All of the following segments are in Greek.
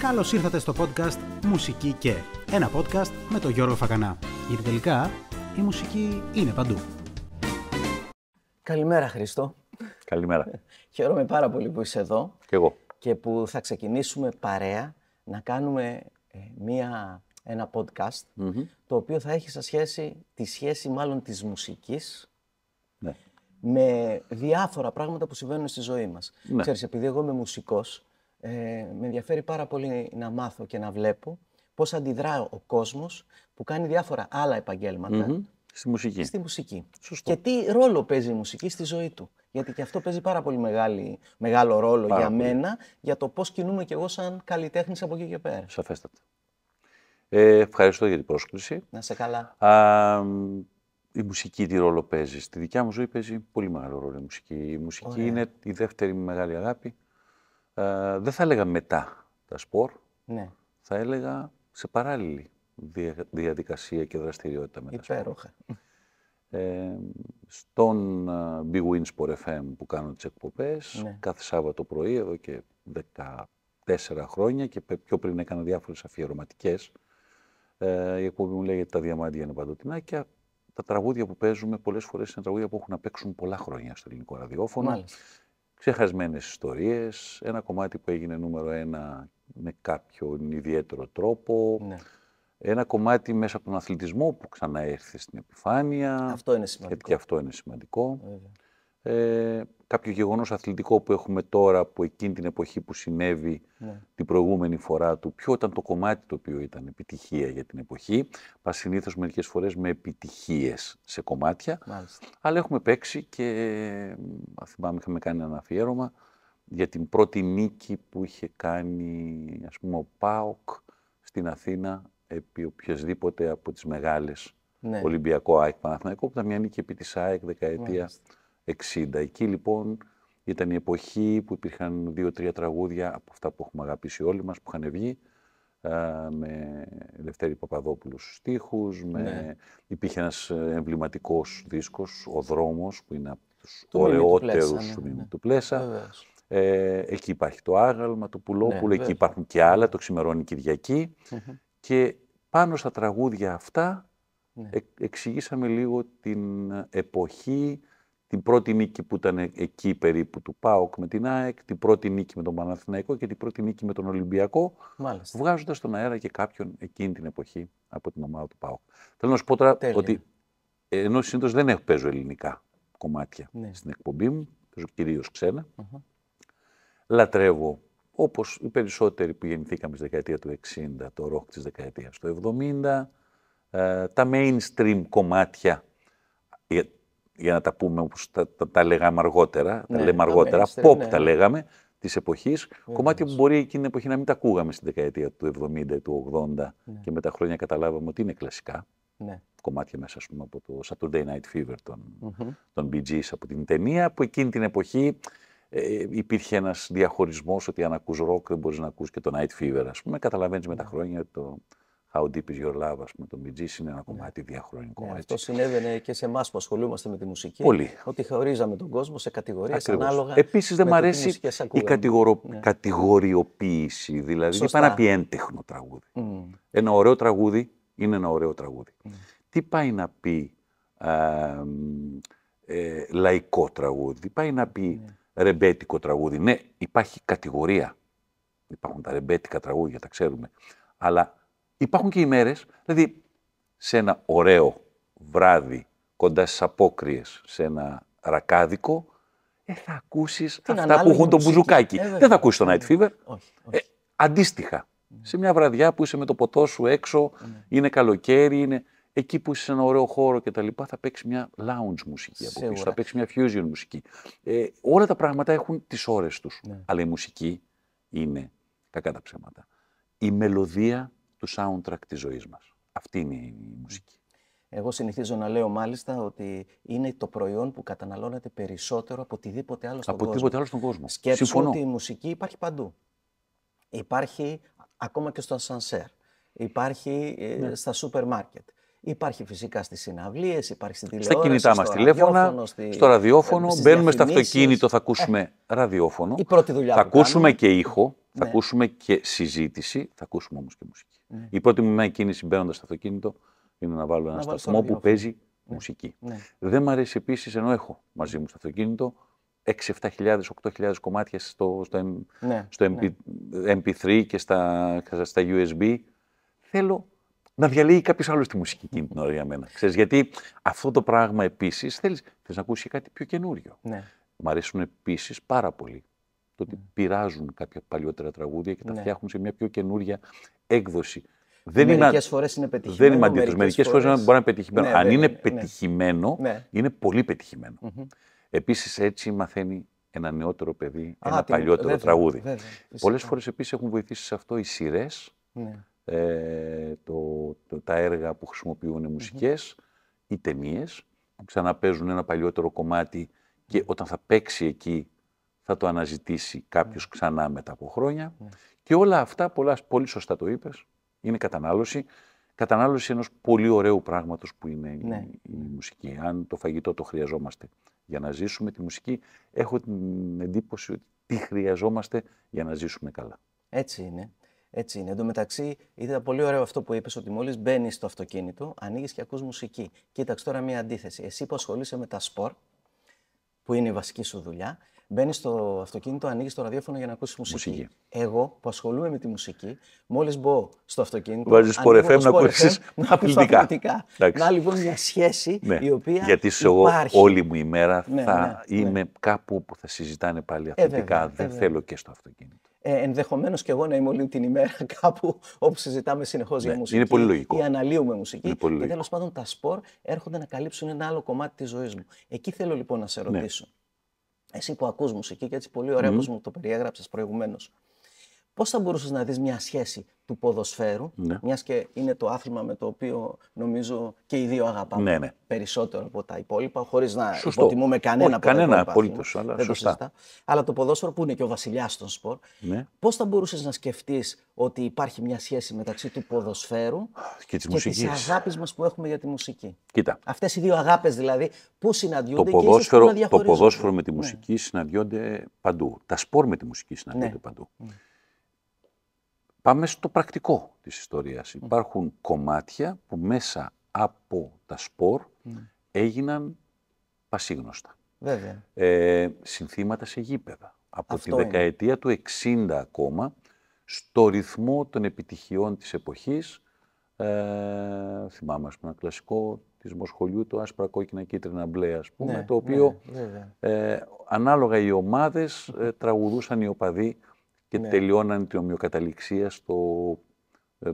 Καλώς ήρθατε στο podcast Μουσική και. Ένα podcast με τον Γιώργο Φακανά. Γιατί τελικά η μουσική είναι παντού. Καλημέρα Χρήστο. Καλημέρα. Χαίρομαι πάρα πολύ που είσαι εδώ. Και εγώ. Και που θα ξεκινήσουμε παρέα να κάνουμε ε, μία, ένα podcast το οποίο θα έχει σε σχέση τη σχέση μάλλον της μουσικής ναι. με διάφορα πράγματα που συμβαίνουν στη ζωή μας. Ναι. Ξέρεις, επειδή εγώ είμαι μουσικός, ε, με ενδιαφέρει πάρα πολύ να μάθω και να βλέπω πώς αντιδρά ο κόσμος που κάνει διάφορα άλλα Στη μουσική. Στη μουσική. Και τι ρόλο παίζει η μουσική στη ζωή του. Γιατί και αυτό παίζει πάρα πολύ μεγάλο ρόλο για μένα, για το πώς κινούμε κι εγώ σαν καλλιτέχνης από εκεί και πέρα. Σαφέστατα. Ε, ευχαριστώ για την πρόσκληση. Να σε καλά. Α, η μουσική τι ρόλο παίζει. Στη δικιά μου ζωή παίζει πολύ μεγάλο ρόλο η μουσική. Η μουσική είναι η δεύτερη μεγάλη αγάπη. Ε, δεν θα έλεγα μετά τα σπορ. Ναι. Θα έλεγα σε παράλληλη διαδικασία και δραστηριότητα με τα σπορ. Ε, στον ε, Big Win Sport FM που κάνω τις εκπομπές ναι. κάθε Σάββατο πρωί εδώ και 14 χρόνια και πιο πριν έκανα διάφορες αφιερωματικές. Ε, η εκπομπή μου λέγεται «Τα διαμάντια είναι παντοτινάκια». Τα διαμαντια ειναι και τα τραγουδια που παίζουμε πολλές φορές είναι τραγούδια που έχουν να παίξουν πολλά χρόνια στο ελληνικό ραδιόφωνο. Μάλιστα ξεχασμένες ιστορίες, ένα κομμάτι που έγινε νούμερο ένα με κάποιον ιδιαίτερο τρόπο, ναι. ένα κομμάτι μέσα από τον αθλητισμό που έρθει στην επιφάνεια. Αυτό είναι σημαντικό. και αυτό είναι σημαντικό ε, κάποιο γεγονός αθλητικό που έχουμε τώρα, από εκείνη την εποχή που συνέβη ναι. την προηγούμενη φορά του, ποιο ήταν το κομμάτι το οποίο ήταν επιτυχία για την εποχή. Πας συνήθως μερικές φορές με επιτυχίες σε κομμάτια. Μάλιστα. Αλλά έχουμε παίξει και θυμάμαι είχαμε κάνει ένα αφιέρωμα για την πρώτη νίκη που είχε κάνει ας πούμε ο ΠΑΟΚ στην Αθήνα επί οποιασδήποτε από τις μεγάλες ναι. Ολυμπιακό ΑΕΚ Παναθηναϊκό που ήταν μια νίκη επί της ΑΕΚ δεκαετία 60. Εκεί λοιπόν ήταν η εποχή που υπήρχαν δύο-τρία τραγούδια από αυτά που έχουμε αγαπήσει όλοι μας, που είχαν βγει, με Λευτέρη Παπαδόπουλου στους στίχους, με... Ναι. υπήρχε ένας ε, εμβληματικός δίσκος, Ο Δρόμος, που είναι από τους του ωραιότερους ναι, ναι. του, Πλέσα. Πλέσα. Ε, εκεί υπάρχει το Άγαλμα, το Πουλόπουλο, ναι, εκεί υπάρχουν και άλλα, το Ξημερώνει Και πάνω στα τραγούδια αυτά ε, εξηγήσαμε λίγο την εποχή, την πρώτη νίκη που ήταν εκεί περίπου του ΠΑΟΚ με την ΑΕΚ, την πρώτη νίκη με τον Παναθηναϊκό και την πρώτη νίκη με τον Ολυμπιακό, βγάζοντας τον αέρα και κάποιον εκείνη την εποχή από την ομάδα του ΠΑΟΚ. Θέλω να σου πω τώρα ότι ενώ συνήθως δεν έχω, παίζω ελληνικά κομμάτια ναι. στην εκπομπή μου, παίζω κυρίως Λατρεύω όπως οι περισσότεροι που γεννηθήκαμε στη δεκαετία του 60, το ροκ της δεκαετίας του 70, ε, τα mainstream κομμάτια για να τα πούμε όπως τα, τα, λέγαμε αργότερα, τα ναι, λέμε αργότερα, pop ναι. τα λέγαμε, της εποχής, ναι, κομμάτια που μπορεί εκείνη την εποχή να μην τα ακούγαμε στην δεκαετία του 70, του 80 και με τα χρόνια καταλάβαμε ότι είναι κλασικά. Ναι. Κομμάτια μέσα ας πούμε, από το Saturday Night Fever των, mm Bee Gees, από την ταινία που εκείνη την εποχή ε, υπήρχε ένας διαχωρισμός ότι αν ακούς ροκ δεν μπορείς να ακούς και το Night Fever ας πούμε. Καταλαβαίνεις με τα χρόνια το, How Deep Is Your Love, ας πούμε, το Μιτζής είναι ένα ναι. κομμάτι διαχρονικό. Yeah, ναι, αυτό συνέβαινε και σε εμάς που ασχολούμαστε με τη μουσική. Πολύ. Ότι χωρίζαμε τον κόσμο σε κατηγορίες ανάλογα. Επίσης δεν μου αρέσει η κατηγορο... Ναι. κατηγοριοποίηση. Δηλαδή, Σωστά. τι πάει να πει έντεχνο τραγούδι. Ένα ωραίο τραγούδι είναι ένα ωραίο τραγούδι. Τι πάει να πει α, ε, λαϊκό τραγούδι, τι πάει να πει ρεμπέτικο τραγούδι. Ναι, υπάρχει κατηγορία. Υπάρχουν τα ρεμπέτικα τραγούδια, τα ξέρουμε. Αλλά υπάρχουν και ημέρε, δηλαδή σε ένα ωραίο βράδυ κοντά στις απόκριες, σε ένα ρακάδικο, ε, θα ακούσεις αυτά που έχουν τον μπουζουκάκι. Ε, Δεν θα ακούσεις το Night ναι, ναι. Fever. Όχι, ε, αντίστοιχα, ναι. σε μια βραδιά που είσαι με το ποτό σου έξω, είναι καλοκαίρι, είναι εκεί που είσαι σε ένα ωραίο χώρο κτλ. Θα παίξεις μια lounge μουσική από πίσω, θα παίξεις μια fusion μουσική. Ε, όλα τα πράγματα έχουν τις ώρες τους. Αλλά η μουσική είναι κακά τα ψέματα. Η μελωδία του soundtrack της ζωής μας. Αυτή είναι η μουσική. Εγώ συνηθίζω να λέω μάλιστα ότι είναι το προϊόν που καταναλώνεται περισσότερο από οτιδήποτε άλλο στον από κόσμο. Από άλλο στον κόσμο. Σκέψου ότι η μουσική υπάρχει παντού. Υπάρχει ακόμα και στο ασανσέρ. Υπάρχει ε, ναι. στα σούπερ μάρκετ. Υπάρχει φυσικά στις συναυλίες, υπάρχει στην τηλεόραση. Στα κινητά μας τηλέφωνα, στη... στο ραδιόφωνο. μπαίνουμε στο αυτοκίνητο, θα ακούσουμε ε, ραδιόφωνο. Η θα ακούσουμε και ήχο, ναι. ακούσουμε και συζήτηση, θα ακούσουμε όμως και μουσική. Ναι. Η πρώτη μου μια κίνηση μπαίνοντας στο αυτοκίνητο είναι να βάλω ένα σταθμό που παίζει ναι. μουσική. Ναι. Δεν μου αρέσει επίσης, ενώ έχω μαζί μου στο αυτοκίνητο 6-7.000, 8.000 κομμάτια στο, στο, στο MP, 3 και στα, στα USB. Θέλω να διαλύει κάποιος άλλος τη μουσική εκείνη την ώρα για μένα. Ξέρεις, γιατί αυτό το πράγμα επίσης θέλεις να ακούσεις κάτι πιο καινούριο. Ναι. Μ' αρέσουν επίσης πάρα πολύ το ότι ναι. πειράζουν κάποια παλιότερα τραγούδια και τα ναι. φτιάχνουν σε μια πιο καινούρια έκδοση. Δεν ναι, μερικές φορές είναι πετυχημένο. Δεν είναι Μερικέ φορές... μπορεί να είναι πετυχημένο. Ναι, Αν είναι πετυχημένο, ναι. είναι πολύ πετυχημένο. Επίσης, έτσι μαθαίνει ένα νεότερο παιδί ένα τι... παλιότερο τραγούδι. Πολλές φορές επίσης έχουν βοηθήσει σε αυτό οι σειρές, ε, τα έργα που χρησιμοποιούν μουσικές, οι ταινίες που ξαναπέζουν ένα παλιότερο κομμάτι και όταν θα παίξει εκεί θα το αναζητήσει κάποιος ναι. ξανά μετά από χρόνια. Ναι. Και όλα αυτά, πολλά, πολύ σωστά το είπες, είναι κατανάλωση. Κατανάλωση ενός πολύ ωραίου πράγματος που είναι ναι. η, μουσική. Αν το φαγητό το χρειαζόμαστε για να ζήσουμε, τη μουσική έχω την εντύπωση ότι τη χρειαζόμαστε για να ζήσουμε καλά. Έτσι είναι. Έτσι είναι. Εν τω μεταξύ, ήταν πολύ ωραίο αυτό που είπες ότι μόλις μπαίνεις στο αυτοκίνητο, ανοίγεις και ακούς μουσική. Κοίταξε τώρα μία αντίθεση. Εσύ που ασχολείσαι με τα σπορ, που είναι η βασική σου δουλειά, Μπαίνει στο αυτοκίνητο, ανοίγεις το ραδιόφωνο για να ακούσεις μουσική. μουσική. Εγώ που ασχολούμαι με τη μουσική, μόλις μπω στο αυτοκίνητο. Βάζεις σπορεφέμ να ακούσει αθλητικά. Να λοιπόν μια σχέση ναι. η οποία. Γιατί σε όλη μου η μέρα ναι, θα ναι, ναι. είμαι κάπου που θα συζητάνε πάλι ε, αθλητικά. Ε, Δεν θέλω και στο αυτοκίνητο. Ε, Ενδεχομένως και εγώ να είμαι όλη την ημέρα κάπου όπου συζητάμε συνεχώς για ναι, μουσική. Είναι πολύ λογικό. Ή αναλύουμε μουσική. Και τέλος πάντων τα σπορ έρχονται να καλύψουν ένα άλλο κομμάτι της ζωής μου. Εκεί θέλω λοιπόν να σε ναι. ρωτήσω. Εσύ που ακούς μουσική και έτσι πολύ ωραία mm. μου το περιέγραψες προηγουμένως. Πώς θα μπορούσες να δεις μια σχέση του ποδοσφαίρου, ναι. μιας και είναι το άθλημα με το οποίο νομίζω και οι δύο αγαπάμε ναι, ναι. περισσότερο από τα υπόλοιπα, χωρίς να Σωστό. υποτιμούμε κανένα από Κανένα απολύτω, αλλά δεν σωστά. Το Αλλά το ποδόσφαιρο που είναι και ο βασιλιάς των σπορ, ναι. πώς θα μπορούσες να σκεφτείς ότι υπάρχει μια σχέση μεταξύ του ποδοσφαίρου και της αγάπης μας που έχουμε για τη μουσική. Κοίτα. Αυτές οι δύο αγάπες δηλαδή, πού συναντιούνται και ίσως Το ποδόσφαιρο με τη ναι. μουσική συναντιόνται παντού. Τα σπορ με τη μουσική συναντιόνται παντού. Πάμε στο πρακτικό της ιστορίας. Υπάρχουν κομμάτια που μέσα από τα σπορ έγιναν πασίγνωστα. Βέβαια. Ε, συνθήματα σε γήπεδα. Από τη δεκαετία του 60 ακόμα, στο ρυθμό των επιτυχιών της εποχής, ε, θυμάμαι ένα κλασικό της Μοσχολιού, το άσπρα κόκκινα κίτρινα μπλε, ας πούμε, ναι, το οποίο ναι, ε, ανάλογα οι ομάδες ε, τραγουδούσαν οι οπαδοί και ναι. τελειώναν την ομοιοκαταληξία στο ε,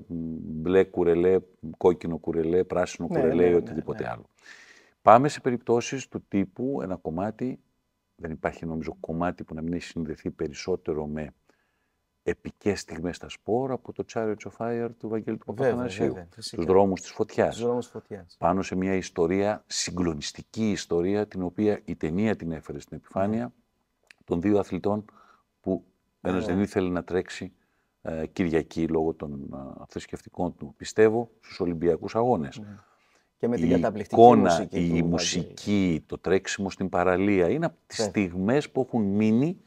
μπλε κουρελέ, κόκκινο κουρελέ, πράσινο ναι, κουρελέ ναι, ή ναι, οτιδήποτε ναι. άλλο. Πάμε σε περιπτώσεις του τύπου ένα κομμάτι, δεν υπάρχει νομίζω κομμάτι που να μην έχει συνδεθεί περισσότερο με επικές στιγμές στα σπόρ από το Chariots of Fire του Βαγγέλη του Παπαθανασίου. Τους δρόμους της φωτιάς. δρόμους φωτιάς. Πάνω σε μια ιστορία, συγκλονιστική ιστορία, την οποία η ταινία την έφερε στην επιφάνεια, των δύο αθλητών που ενώ ναι. δεν ήθελε να τρέξει ε, Κυριακή λόγω των ε, θρησκευτικών του, πιστεύω, στους Ολυμπιακούς αγώνες. Ναι. Και με την η καταπληκτική εικόνα, μουσική. Η μουσική, το τρέξιμο στην παραλία είναι από τις ναι. στιγμές που έχουν μείνει,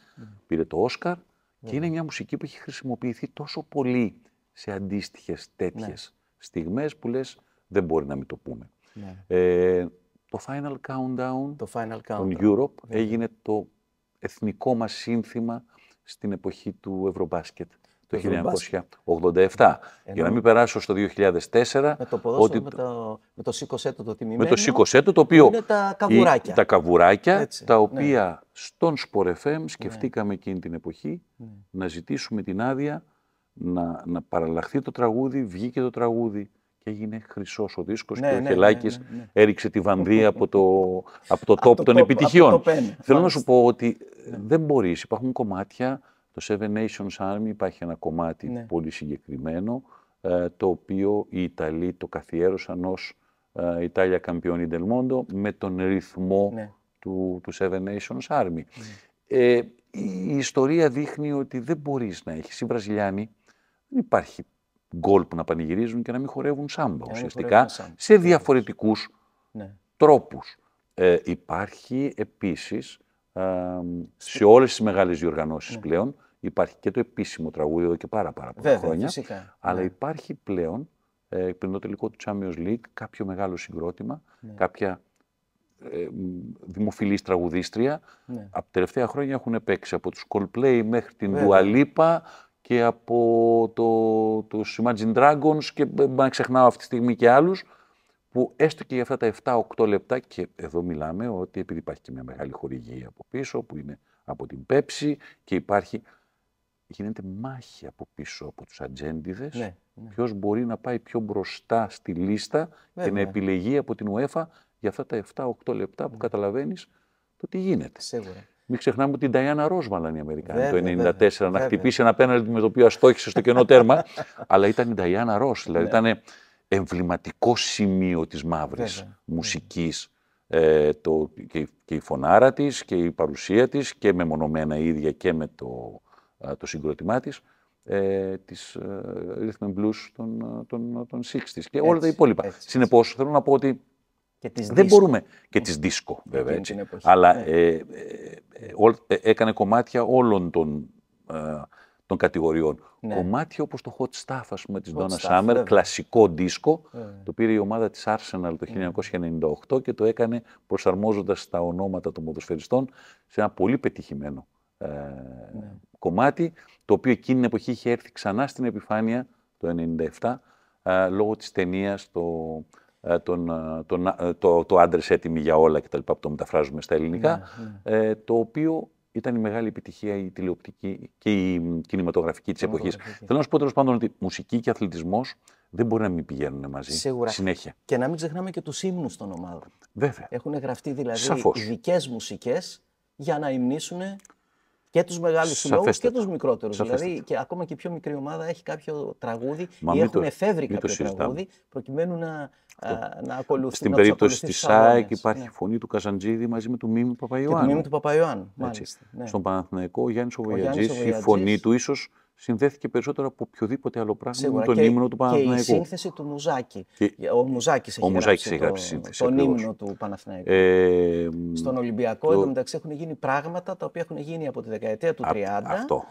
πήρε το Όσκαρ και είναι μια μουσική που έχει χρησιμοποιηθεί τόσο πολύ σε αντίστοιχες τέτοιες στιγμές που λέ δεν μπορεί να μην το πούμε. Ε, το Final Countdown, το Final Europe έγινε το εθνικό μας σύνθημα στην εποχή του Ευρωμπάσκετ το 1987. Για να μην περάσω στο 2004. Με το ποδόσφαιρο, ότι... με το, με το το Με το το οποίο... Είναι τα καβουράκια. Η, τα καβουράκια, τα ναι. οποία στον Σπορεφέμ ναι. σκεφτήκαμε εκείνη την εποχή ναι. να ζητήσουμε την άδεια να, να παραλλαχθεί το τραγούδι, βγήκε το τραγούδι και έγινε χρυσός ο δίσκος. Ναι, και ο ναι, Χελάκης ναι, ναι, ναι. έριξε τη βανδία από το, από το top των επιτυχιών. Το Θέλω να σου πω ότι δεν μπορείς. Υπάρχουν κομμάτια. Το Seven Nations Army υπάρχει ένα κομμάτι πολύ συγκεκριμένο ε, το οποίο οι Ιταλοί το καθιέρωσαν ως ε, Ιταλία Καμπιόνι Ντελμόντο με τον ρυθμό του, του Seven Nations Army. Ε, η ιστορία δείχνει ότι δεν μπορείς να έχεις. Οι Βραζιλιάνοι δεν υπάρχει γκολ που να πανηγυρίζουν και να μην χορεύουν σάμπα ουσιαστικά σε διαφορετικούς ναι. τρόπους. Ε, υπάρχει επίσης σε όλες τις μεγάλες διοργανώσεις ναι. πλέον υπάρχει και το επίσημο τραγούδι εδώ και πάρα πάρα πολλά χρόνια αλλά ναι. υπάρχει πλέον ε, πριν το τελικό του Champions League κάποιο μεγάλο συγκρότημα, κάποια ε, δημοφιλής τραγουδίστρια. Από τελευταία χρόνια έχουν παίξει από τους Coldplay μέχρι την Lipa, και από το, τους Imagine Dragons και να ξεχνάω αυτή τη στιγμή και άλλους, που έστω και για αυτά τα 7-8 λεπτά, και εδώ μιλάμε ότι επειδή υπάρχει και μια μεγάλη χορηγία από πίσω, που είναι από την Pepsi και υπάρχει, γίνεται μάχη από πίσω από τους ατζέντιδες, ναι, ναι. ποιος μπορεί να πάει πιο μπροστά στη λίστα ναι, και να επιλεγεί από την UEFA για αυτά τα 7-8 λεπτά που ναι. καταλαβαίνεις το τι γίνεται. Σίγουρα. Μην ξεχνάμε ότι η Νταϊάννα Ross βάλανε οι Αμερικανοί το 1994 να χτυπήσει ένα πέναλτι με το οποίο αστόχησε στο κενό τέρμα. αλλά ήταν η Νταϊάννα Ross, Δηλαδή ναι. ήταν εμβληματικό σημείο της μαύρης ναι. μουσικής. Ε, το, και, και, η φωνάρα της και η παρουσία της και μεμονωμένα η ίδια και με το, ε, το συγκρότημά της ε, της ε, rhythm blues των, ε, των, των 60's και όλα τα υπόλοιπα. Έτσι, Συνεπώς, θέλω να πω ότι και δεν μπορούμε. Και τη δίσκο, βέβαια. Έτσι. Αλλά ναι. ε, ε, ε, έκανε κομμάτια όλων των, ε, των κατηγοριών. Ναι. Κομμάτια όπως το Hot Stuff, ας πούμε, της Donna Summer, κλασικό δίσκο. Το πήρε η ομάδα της Arsenal το 1998 ναι. και το έκανε προσαρμόζοντας τα ονόματα των ποδοσφαιριστών σε ένα πολύ πετυχημένο ναι. κομμάτι, το οποίο εκείνη την εποχή είχε έρθει ξανά στην επιφάνεια το 1997 λόγω της ταινίας το ε, τον, ε, τον, ε, το, το άντρε έτοιμοι για όλα κτλ. που το μεταφράζουμε στα ελληνικά. Ναι, ναι. το οποίο ήταν η μεγάλη επιτυχία η τηλεοπτική και η κινηματογραφική της εποχής. Θέλω να σου πω τέλος πάντων ότι μουσική και αθλητισμός δεν μπορεί να μην πηγαίνουν μαζί. Σίγουρα. Συνέχεια. Και να μην ξεχνάμε και τους ύμνους των ομάδων. Βέβαια. Έχουν γραφτεί δηλαδή ειδικές μουσικές για να υμνήσουν και τους μεγάλους συλλόγους και τους μικρότερους. Δηλαδή, και ακόμα και η πιο μικρή ομάδα έχει κάποιο τραγούδι ή έχουν εφεύρει κάποιο τραγούδι προκειμένου να, α, να ακολουθήσουν. Στην να περίπτωση τη ΣΑΕΚ υπάρχει ναι. φωνή του Καζαντζίδη μαζί με του Μίμη Παπαϊωάννου. Του Μίμη του Ναι. Στον Παναθηναϊκό ο Γιάννης Οβοιατζή, η φωνή του ίσως συνδέθηκε περισσότερο από οποιοδήποτε άλλο πράγμα με τον και, ύμνο του Παναθηναϊκού. Και η σύνθεση του Μουζάκη. Ο Μουζάκης έχει, ο έχει γράψει σύνθεση, τον ακριβώς. ύμνο του Παναθηναϊκού. Ε, Στον Ολυμπιακό, το... μεταξύ έχουν γίνει πράγματα τα οποία έχουν γίνει από τη δεκαετία του 30. Α, αυτό.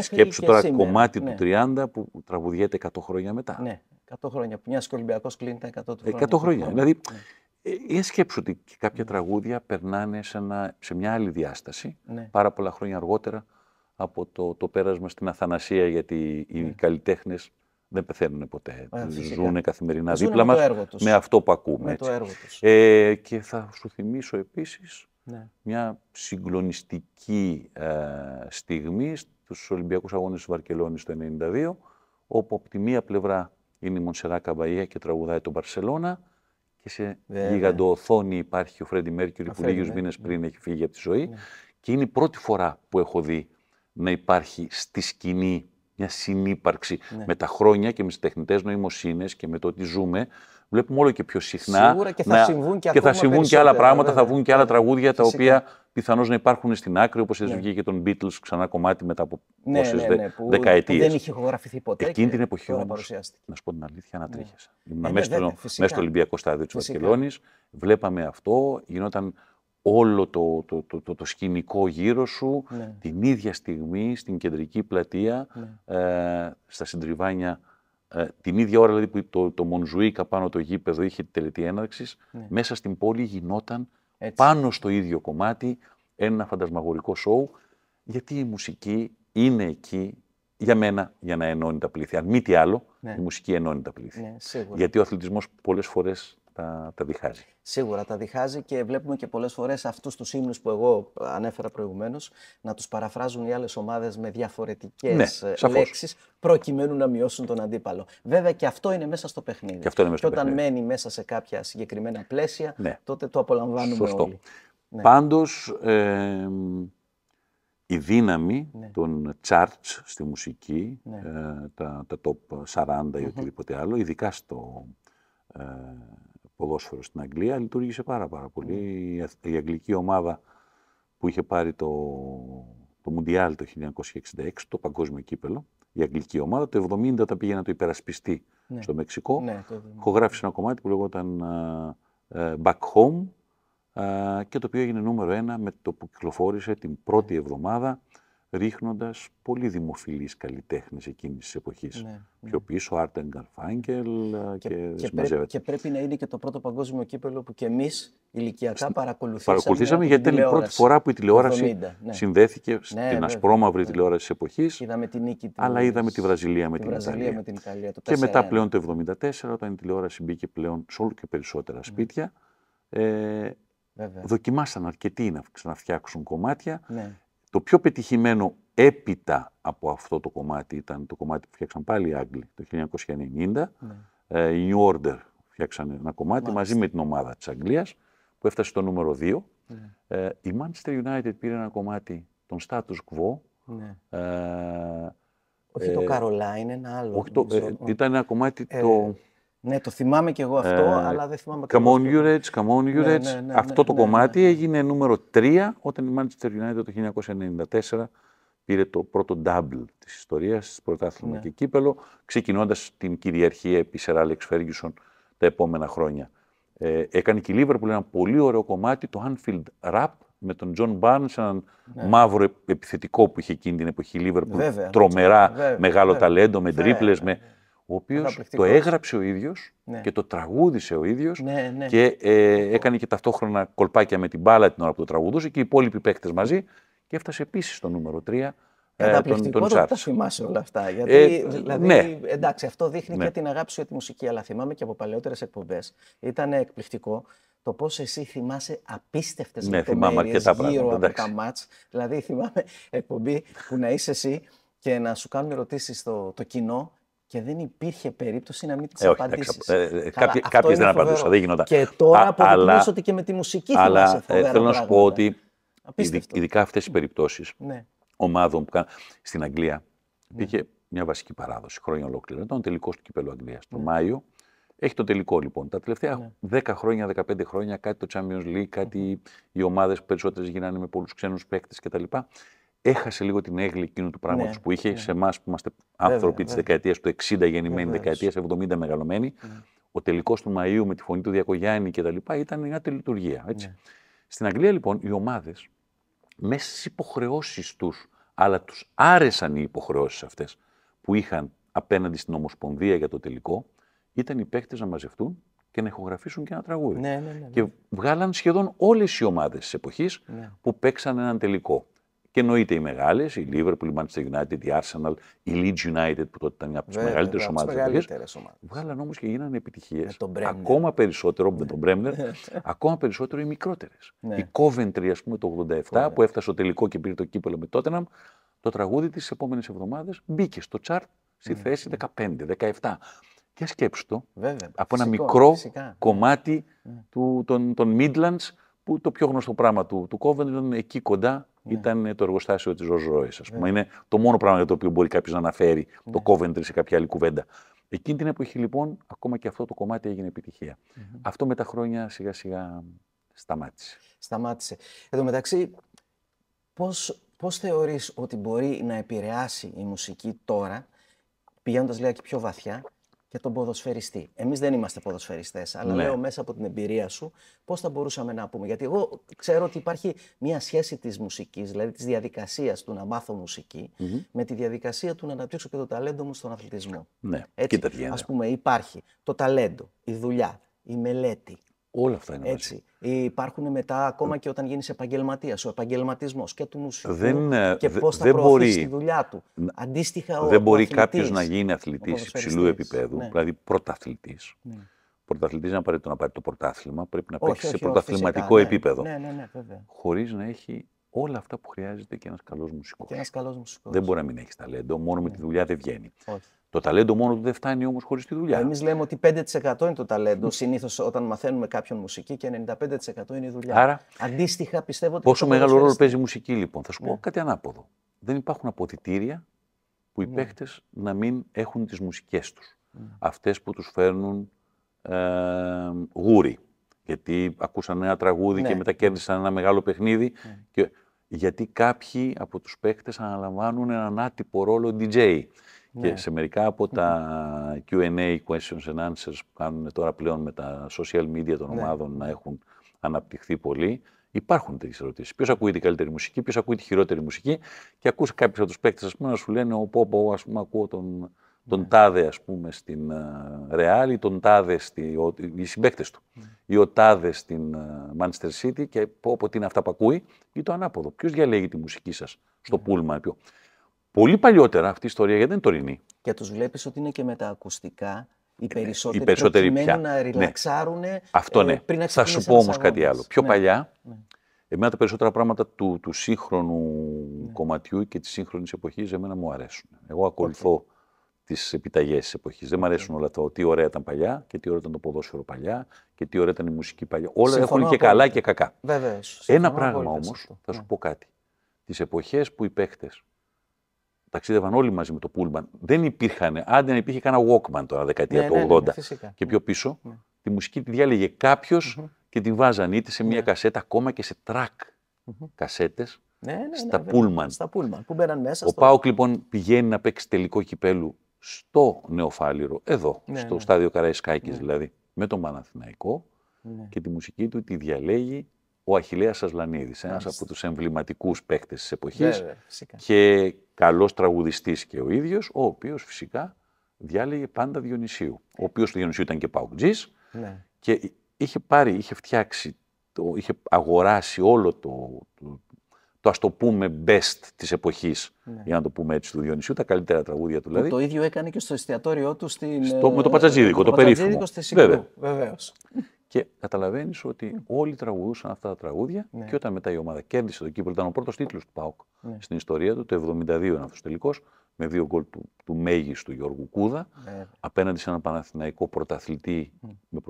Σκέψου τώρα σήμερα. κομμάτι του 30 ναι. που τραγουδιέται 100 χρόνια μετά. Ναι, 100 χρόνια. Που μιας και ο Ολυμπιακός κλείνει τα 100 ε, χρόνια. 100 χρόνια. Δηλαδή, ή ναι. ε, σκέψου ότι κάποια ναι. τραγούδια περνάνε σε μια άλλη διάσταση πάρα πολλά χρόνια αργότερα από το, το πέρασμα στην αθανασία, γιατί οι ναι. καλλιτέχνες δεν πεθαίνουν ποτέ. Ζουν καθημερινά δίπλα μα με αυτό που ακούμε. Με Το έργο τους. Ε, και θα σου θυμίσω επίσης ναι. μια συγκλονιστική ε, στιγμή στους Ολυμπιακούς Αγώνες της Βαρκελόνης το 1992, όπου από τη μία πλευρά είναι η Μονσερά Καμπαία και τραγουδάει τον Παρσελώνα και σε yeah, γιγαντοοθόνη yeah. υπάρχει ο Φρέντι Μέρκυρη που λίγους μήνες ναι. πριν έχει φύγει από τη ζωή yeah. Ναι. και είναι η πρώτη φορά που έχω δει να υπάρχει στη σκηνή μια συνύπαρξη ναι. με τα χρόνια και με τις τεχνητές νοημοσύνες και με το ότι ζούμε. Βλέπουμε όλο και πιο συχνά. Σίγουρα και θα να... συμβούν και, και, θα συμβούν και άλλα πράγματα, θα βγουν και άλλα ναι, τραγούδια Φυσικά. τα οποία πιθανώς να υπάρχουν στην άκρη, όπως ναι. βγήκε και τον Beatles ξανά κομμάτι μετά από ναι, πόσες ναι, ναι, δεκαετίες. Δεν είχε ηχογραφηθεί ποτέ. Εκείνη την εποχή όμω. Να σου πω την αλήθεια, ανατρίχεσαι. Ναι. Ήμουν ε, ναι, ναι, μέσα, στο, Ολυμπιακό Στάδιο της Βαρκελόνης. Βλέπαμε αυτό, γινόταν όλο το, το, το, το, σκηνικό γύρω σου, ναι. την ίδια στιγμή, στην κεντρική πλατεία, ναι. ε, στα συντριβάνια, ε, την ίδια ώρα δηλαδή, που το, το πάνω πάνω το γήπεδο είχε τη τελετή έναρξης, ναι. μέσα στην πόλη γινόταν πάνω στο ίδιο κομμάτι ένα φαντασμαγορικό σοου, γιατί η μουσική είναι εκεί για μένα για να ενώνει τα πλήθη. Αν μη τι άλλο, η μουσική ενώνει τα πλήθη. Γιατί ο αθλητισμός πολλές φορές τα, τα διχάζει. Σίγουρα τα διχάζει και βλέπουμε και πολλές φορές αυτούς τους ύμνους που εγώ ε, ανέφερα προηγουμένως να τους παραφράζουν οι άλλες ομάδες με διαφορετικές ναι, ε, λέξεις προκειμένου να μειώσουν τον αντίπαλο. Βέβαια και αυτό είναι μέσα στο παιχνίδι. Και, όταν μένει μέσα σε κάποια συγκεκριμένα πλαίσια, ναι. τότε το απολαμβάνουμε Σωστό. όλοι. Ναι. Πάντως, ε, η δύναμη ναι. των charts στη μουσική, ναι. ε, τα, τα top 40 mm-hmm. ή οτιδήποτε άλλο, ειδικά στο, ποδόσφαιρο στην Αγγλία λειτουργήσε πάρα, πάρα πολύ. Η αγγλική ομάδα που είχε πάρει το, το Μουντιάλ το 1966, το παγκόσμιο κύπελο, η αγγλική ομάδα, το 70 τα πήγε να το υπερασπιστεί ναι. στο Μεξικό, ναι, το... ένα κομμάτι που λεγόταν uh, Back Home και το οποίο έγινε νούμερο ένα με το που κυκλοφόρησε την πρώτη ναι. εβδομάδα ρίχνοντας πολύ δημοφιλείς καλλιτέχνες εκείνης της εποχής. Ναι, ναι. Πιο πίσω, Άρτεν Γκαρφάγκελ και, και, και, και πρέπει να είναι και το πρώτο παγκόσμιο κύπελο που και εμείς ηλικιακά παρακολουθήσαμε. Παρακολουθήσαμε γιατί ήταν η πρώτη φορά που η τηλεόραση 70, ναι. συνδέθηκε ναι, στην βέβαια, ασπρόμαυρη ναι. τηλεόραση της εποχής. Είδαμε τη νίκη της... Αλλά είδαμε τη Βραζιλία με, τη την, Ιταλία. με την Ιταλία. Το και μετά πλέον το 1974 όταν η τηλεόραση μπήκε πλέον σε όλο και περισσότερα ναι. σπίτια. Ε, Βέβαια. Δοκιμάσαν αρκετοί να, φτιάξουν κομμάτια. Ναι. Το πιο πετυχημένο έπειτα από αυτό το κομμάτι ήταν το κομμάτι που φτιάξαν πάλι οι Άγγλοι το 1990. Ναι. Η ε, New Order φτιάξαν ένα κομμάτι μαζί με την ομάδα της Αγγλίας που έφτασε στο νούμερο 2. Ναι. Ε, η Manchester United πήρε ένα κομμάτι, των status quo. Ναι. Ε, όχι το ε, Caroline, ένα άλλο. Όχι ε, ήταν ένα κομμάτι το... Ναι, το θυμάμαι και εγώ αυτό, ε, αλλά δεν θυμάμαι Come on, rich, come on, ναι, rich. Ναι, ναι, ναι, αυτό το κομμάτι έγινε νούμερο 3 όταν η Manchester United το 1994 πήρε το πρώτο double της ιστορίας, πρωτάθλημα και κύπελο, ξεκινώντας την κυριαρχία επί Sir Alex Ferguson τα επόμενα χρόνια. Ε, έκανε και η Liverpool ένα πολύ ωραίο κομμάτι, το Anfield Rap, με τον Τζον Barnes, έναν μαύρο επιθετικό που είχε εκείνη την εποχή Liverpool, τρομερά μεγάλο βέβαια, ταλέντο, με τρίπλες, με ο οποίος το έγραψε ο ίδιος ναι. και το τραγούδισε ο ίδιος ναι, ναι. και ε, έκανε και ταυτόχρονα κολπάκια με την μπάλα την ώρα που το τραγουδούσε και οι υπόλοιποι παίκτες μαζί και έφτασε επίσης στο νούμερο 3. Ε, Καταπληκτικό ε, τα θυμάσαι όλα αυτά. Ε, γιατί, ε, δηλαδή, ναι. εντάξει, αυτό δείχνει και την αγάπη σου για τη μουσική, αλλά θυμάμαι και από παλαιότερες εκπομπές. Ήταν εκπληκτικό το πώς εσύ θυμάσαι απίστευτες ναι, λεπτομέρειες γύρω πράγματα, από εντάξει. τα μάτ. Δηλαδή, θυμάμαι εκπομπή που να είσαι εσύ και να σου κάνουν ερωτήσεις το κοινό και δεν υπήρχε περίπτωση να μην τις ε, απαντήσεις. Ε, ε κάποιες δεν απαντούσα, δεν γινόταν. Και τώρα αποδεικνύει ότι και με τη μουσική θα Αλλά ε, θέλω να σου πω ότι Απίστευτο. ειδικά αυτές οι περιπτώσεις ναι. ομάδων που κάνουν. Στην Αγγλία υπήρχε ναι. μια βασική παράδοση χρόνια ολόκληρα. Ήταν ο τελικός του κυπέλου Αγγλίας. Ναι. Το Μάιο έχει το τελικό λοιπόν. Τα τελευταία 10 ναι. χρόνια, 15 χρόνια, κάτι το Champions League, κάτι οι ομάδες που περισσότερες γίνανε με πολλούς ξένους παίκτες κτλ έχασε λίγο την έγκλη εκείνου του πράγματος ναι, που είχε ναι. σε εμάς που είμαστε άνθρωποι της δεκαετίας του 60 γεννημένοι, δεκαετία 70 μεγαλωμένοι. Ναι. Ο τελικός του Μαου με τη φωνή του Διακογιάννη κτλ. ήταν μια τελειτουργία. Έτσι. Στην Αγγλία λοιπόν οι ομάδες μέσα στις υποχρεώσεις τους, αλλά τους άρεσαν οι υποχρεώσεις αυτές που είχαν απέναντι στην Ομοσπονδία για το τελικό, ήταν οι παίκτες να μαζευτούν και να ηχογραφήσουν και ένα τραγούδι. Και βγάλαν σχεδόν όλες οι ομάδες της εποχής που παίξαν έναν τελικό. Και εννοείται οι μεγάλες, η Liverpool, η Manchester United, η Arsenal, η Leeds United που τότε ήταν μια από τις μεγαλύτερε ομάδε. Βγάλαν όμως και γίνανε επιτυχίες. Ακόμα περισσότερο, με τον Bremner, ναι. ακόμα περισσότερο οι μικρότερες. Ναι. Η Coventry, ας πούμε, το 87 που έφτασε στο τελικό και πήρε το κύπελο με Tottenham, το τραγούδι της επόμενε εβδομάδε μπήκε στο chart στη ναι. θέση 15-17. Και σκέψου το, από ένα μικρό κομμάτι του, των, των Midlands, που το πιο γνωστό πράγμα του, του Coventry ήταν εκεί κοντά ναι. ήταν το εργοστάσιο της Ροζρόη, ας πούμε. Ναι. Είναι το μόνο πράγμα για το οποίο μπορεί κάποιος να αναφέρει ναι. το Coventry σε κάποια άλλη κουβέντα. Εκείνη την εποχή λοιπόν, ακόμα και αυτό το κομμάτι έγινε Αυτό με τα χρόνια σιγά σιγά σταμάτησε. Σταμάτησε. Εδώ μεταξύ, πώς, πώς θεωρείς ότι μπορεί να επηρεάσει η μουσική τώρα, πηγαίνοντας λίγα και πιο βαθιά, και τον ποδοσφαιριστή. Εμείς δεν είμαστε ποδοσφαιριστές, αλλά ναι. λέω μέσα από την εμπειρία σου πώς θα μπορούσαμε να πούμε. Γιατί εγώ ξέρω ότι υπάρχει μια σχέση της μουσικής, δηλαδή της διαδικασίας του να μάθω με τη διαδικασία του να αναπτύξω και το ταλέντο μου στον αθλητισμό. Ναι, έτσι. Α πούμε, υπάρχει το ταλέντο, η δουλειά, η μελέτη, Όλα αυτά είναι Έτσι. μαζί. Υπάρχουν μετά ακόμα και όταν γίνεις επαγγελματίας, ο επαγγελματισμός και του μουσικού δεν, ε, και πώς θα δεν τη δουλειά του. Αντίστοιχα, ο Δεν μπορεί κάποιος να γίνει αθλητή υψηλού επίπεδου, ναι. δηλαδή πρωταθλητής. Ναι. Πρωταθλητής δεν απαραίτητο να πάρει το πρωτάθλημα, πρέπει να παίξει σε πρωταθληματικό ναι. επίπεδο. Ναι, ναι, ναι, βέβαια. Χωρίς να έχει όλα αυτά που χρειάζεται και ένας καλός μουσικός. Δεν μπορεί να μην έχεις ταλέντο, μόνο με τη ναι. δουλειά δεν βγαίνει. Το ταλέντο μόνο του δεν φτάνει όμως χωρίς τη δουλειά. Εμείς λέμε ότι 5% είναι το ταλέντο συνήθως όταν μαθαίνουμε κάποιον μουσική και 95% είναι η δουλειά. Άρα, Αντίστοιχα πιστεύω ότι. Πόσο μεγάλο ρόλο παίζει η μουσική λοιπόν. Θα σου πω ναι. κάτι ανάποδο. Δεν υπάρχουν αποθητήρια που οι ναι. παίχτες να μην έχουν τις μουσικές τους. Ναι. Αυτές που τους φέρνουν ε, γούρι. Γιατί ακούσαν ένα τραγούδι και ναι. μετά κέρδισαν ένα μεγάλο παιχνίδι. Ναι. Και... Γιατί κάποιοι από τους παίχτες αναλαμβάνουν έναν άτυπο ρόλο DJ. Και ναι. σε μερικά από τα Q&A, questions and answers που κάνουν τώρα πλέον με τα social media των ναι. ομάδων να έχουν αναπτυχθεί πολύ, υπάρχουν τέτοιες ερωτήσεις. Ποιος ακούει την καλύτερη μουσική, ποιος ακούει τη χειρότερη μουσική και ακούς κάποιους από τους παίκτες να σου λένε: Ο Πόπο, ας πούμε, ακούω τον, τον ναι. Τάδε, ας πούμε, στην ε, Ρεάλ ή τον Τάδε, στη, οι συμπαίκτες του. Ή ο Τάδε στην ε, Manchester City και πω, πω τι είναι αυτά που ακούει. Ή το ανάποδο. Ποιος διαλέγει τη μουσική σας στο ναι. πούλμα, πολύ παλιότερα αυτή η ιστορία, γιατί δεν είναι τωρινή. Και τους βλέπεις ότι είναι και με τα ακουστικά οι ε, ναι, περισσότεροι, οι περισσότεροι πια. να ριλαξάρουν ναι. Αυτό ε, ναι. πριν Θα σου πω όμως κάτι άλλο. Πιο ναι. παλιά, ναι. εμένα τα περισσότερα πράγματα του, του σύγχρονου ναι. κομματιού και της σύγχρονης εποχής εμένα μου αρέσουν. Εγώ ακολουθώ τις επιταγές της εποχής. Δεν μου αρέσουν όλα αυτά. Τι ωραία ήταν παλιά και τι ωραία ήταν το ποδόσφαιρο παλιά και τι ωραία ήταν η μουσική παλιά. Όλα Συμφωνώ έχουν και καλά και κακά. Βέβαια, Ένα πράγμα όμω, θα σου ναι. πω κάτι. Τις εποχές που οι παίχτε ταξίδευαν όλοι μαζί με το Πούλμαν. Δεν υπήρχαν, άντε να υπήρχε κανένα Walkman τώρα δεκαετία ναι, του 80 ναι, ναι, και πιο πίσω. Τη μουσική τη διάλεγε και τη βάζανε είτε σε μια κασέτα, ακόμα και σε τρακ mm-hmm. κασέτε. στα Πούλμαν. Στα Πούλμαν που μπαίναν μέσα. Ο στο... Πάοκ λοιπόν πηγαίνει να παίξει τελικό κυπέλου στο Νεοφάλιρο, εδώ, στο στάδιο Καραϊσκάκης δηλαδή, με τον Παναθηναϊκό και τη μουσική του τη διαλέγει ο Αχιλέας Ασλανίδης, ένας από τους εμβληματικούς παίκτες της εποχής και καλός τραγουδιστής και ο ίδιος, ο οποίος φυσικά διάλεγε πάντα Διονυσίου, ο οποίος του Διονυσίου ήταν και παουτζής ναι. και είχε πάρει, είχε φτιάξει, το, είχε αγοράσει όλο το, το, το ας το πούμε best της εποχής, ναι. για να το πούμε έτσι, του Διονυσίου, τα καλύτερα τραγούδια του δηλαδή. Το ίδιο έκανε και στο εστιατόριό του στην... Στο, με το ε, Πατζατζίδικο, το, το, περίφημο. Βέβαια. Και καταλαβαίνεις ότι όλοι τραγουδούσαν αυτά τα τραγούδια. Ναι. Και όταν μετά η ομάδα κέρδισε το κύπρο, ήταν ο πρώτος τίτλος του ΠΑΟΚ ναι. στην ιστορία του. Το 72 είναι αυτός τελικός, με δύο γκολ του, του μέγιστου Γιώργου Κούδα. Ναι. Απέναντι σε ένα Παναθηναϊκό πρωταθλητή με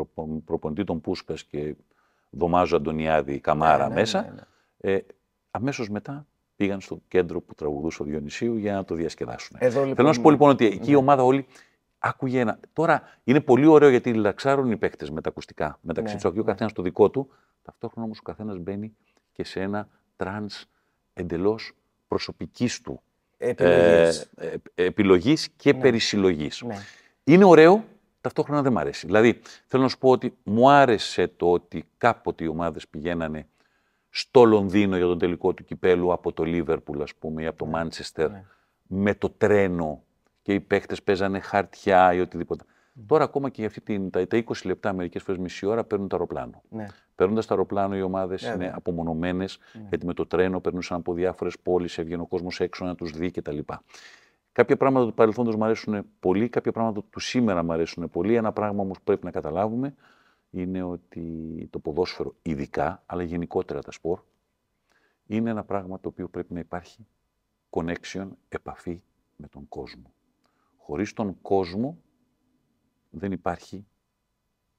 προπονητή τον Πούσκα και δωμάζο Αντωνιάδη Καμάρα μέσα. Ε, Αμέσως μετά πήγαν στο κέντρο που τραγουδούσε ο Διονυσίου για να το διασκεδάσουν. Εδώ, λοιπόν, Θέλω να σου πω λοιπόν ότι εκεί η ομάδα όλη άκουγε Τώρα είναι πολύ ωραίο γιατί λαξάρουν οι παίχτε με τα ακουστικά μεταξύ ναι, τους. ο ναι. καθένας το δικό του. Ταυτόχρονα όμως ο καθένας μπαίνει και σε ένα τραν εντελώς προσωπικής του επιλογής ε, ε, και ναι. ναι. Είναι ωραίο, ταυτόχρονα δεν μ' αρέσει. Δηλαδή, θέλω να σου πω ότι μου άρεσε το ότι κάποτε οι ομάδες πηγαίνανε στο Λονδίνο για τον τελικό του κυπέλου από το Λίβερπουλ, ας πούμε, ή από το ναι. Μάντσεστερ, με το τρένο και οι παίχτες παίζανε χαρτιά ή οτιδήποτε. Mm. Τώρα ακόμα και για αυτή την, τα, τα 20 λεπτά, μερικές φορές μισή ώρα, παίρνουν το αεροπλάνο. Ναι. Παίρνοντας το αεροπλάνο, οι ομάδες yeah, ναι, είναι ναι. απομονωμένες, ναι. γιατί με το τρένο περνούσαν από διάφορες πόλεις, έβγαινε ο κόσμος έξω να τους δει κτλ. Κάποια πράγματα του παρελθόντος μου αρέσουν πολύ, κάποια πράγματα του σήμερα μου αρέσουν πολύ. Ένα πράγμα όμως πρέπει να καταλάβουμε είναι ότι το ποδόσφαιρο, ειδικά, αλλά γενικότερα τα σπορ, είναι ένα πράγμα το οποίο πρέπει να υπάρχει connection, επαφή με τον κόσμο. Χωρίς τον κόσμο δεν υπάρχει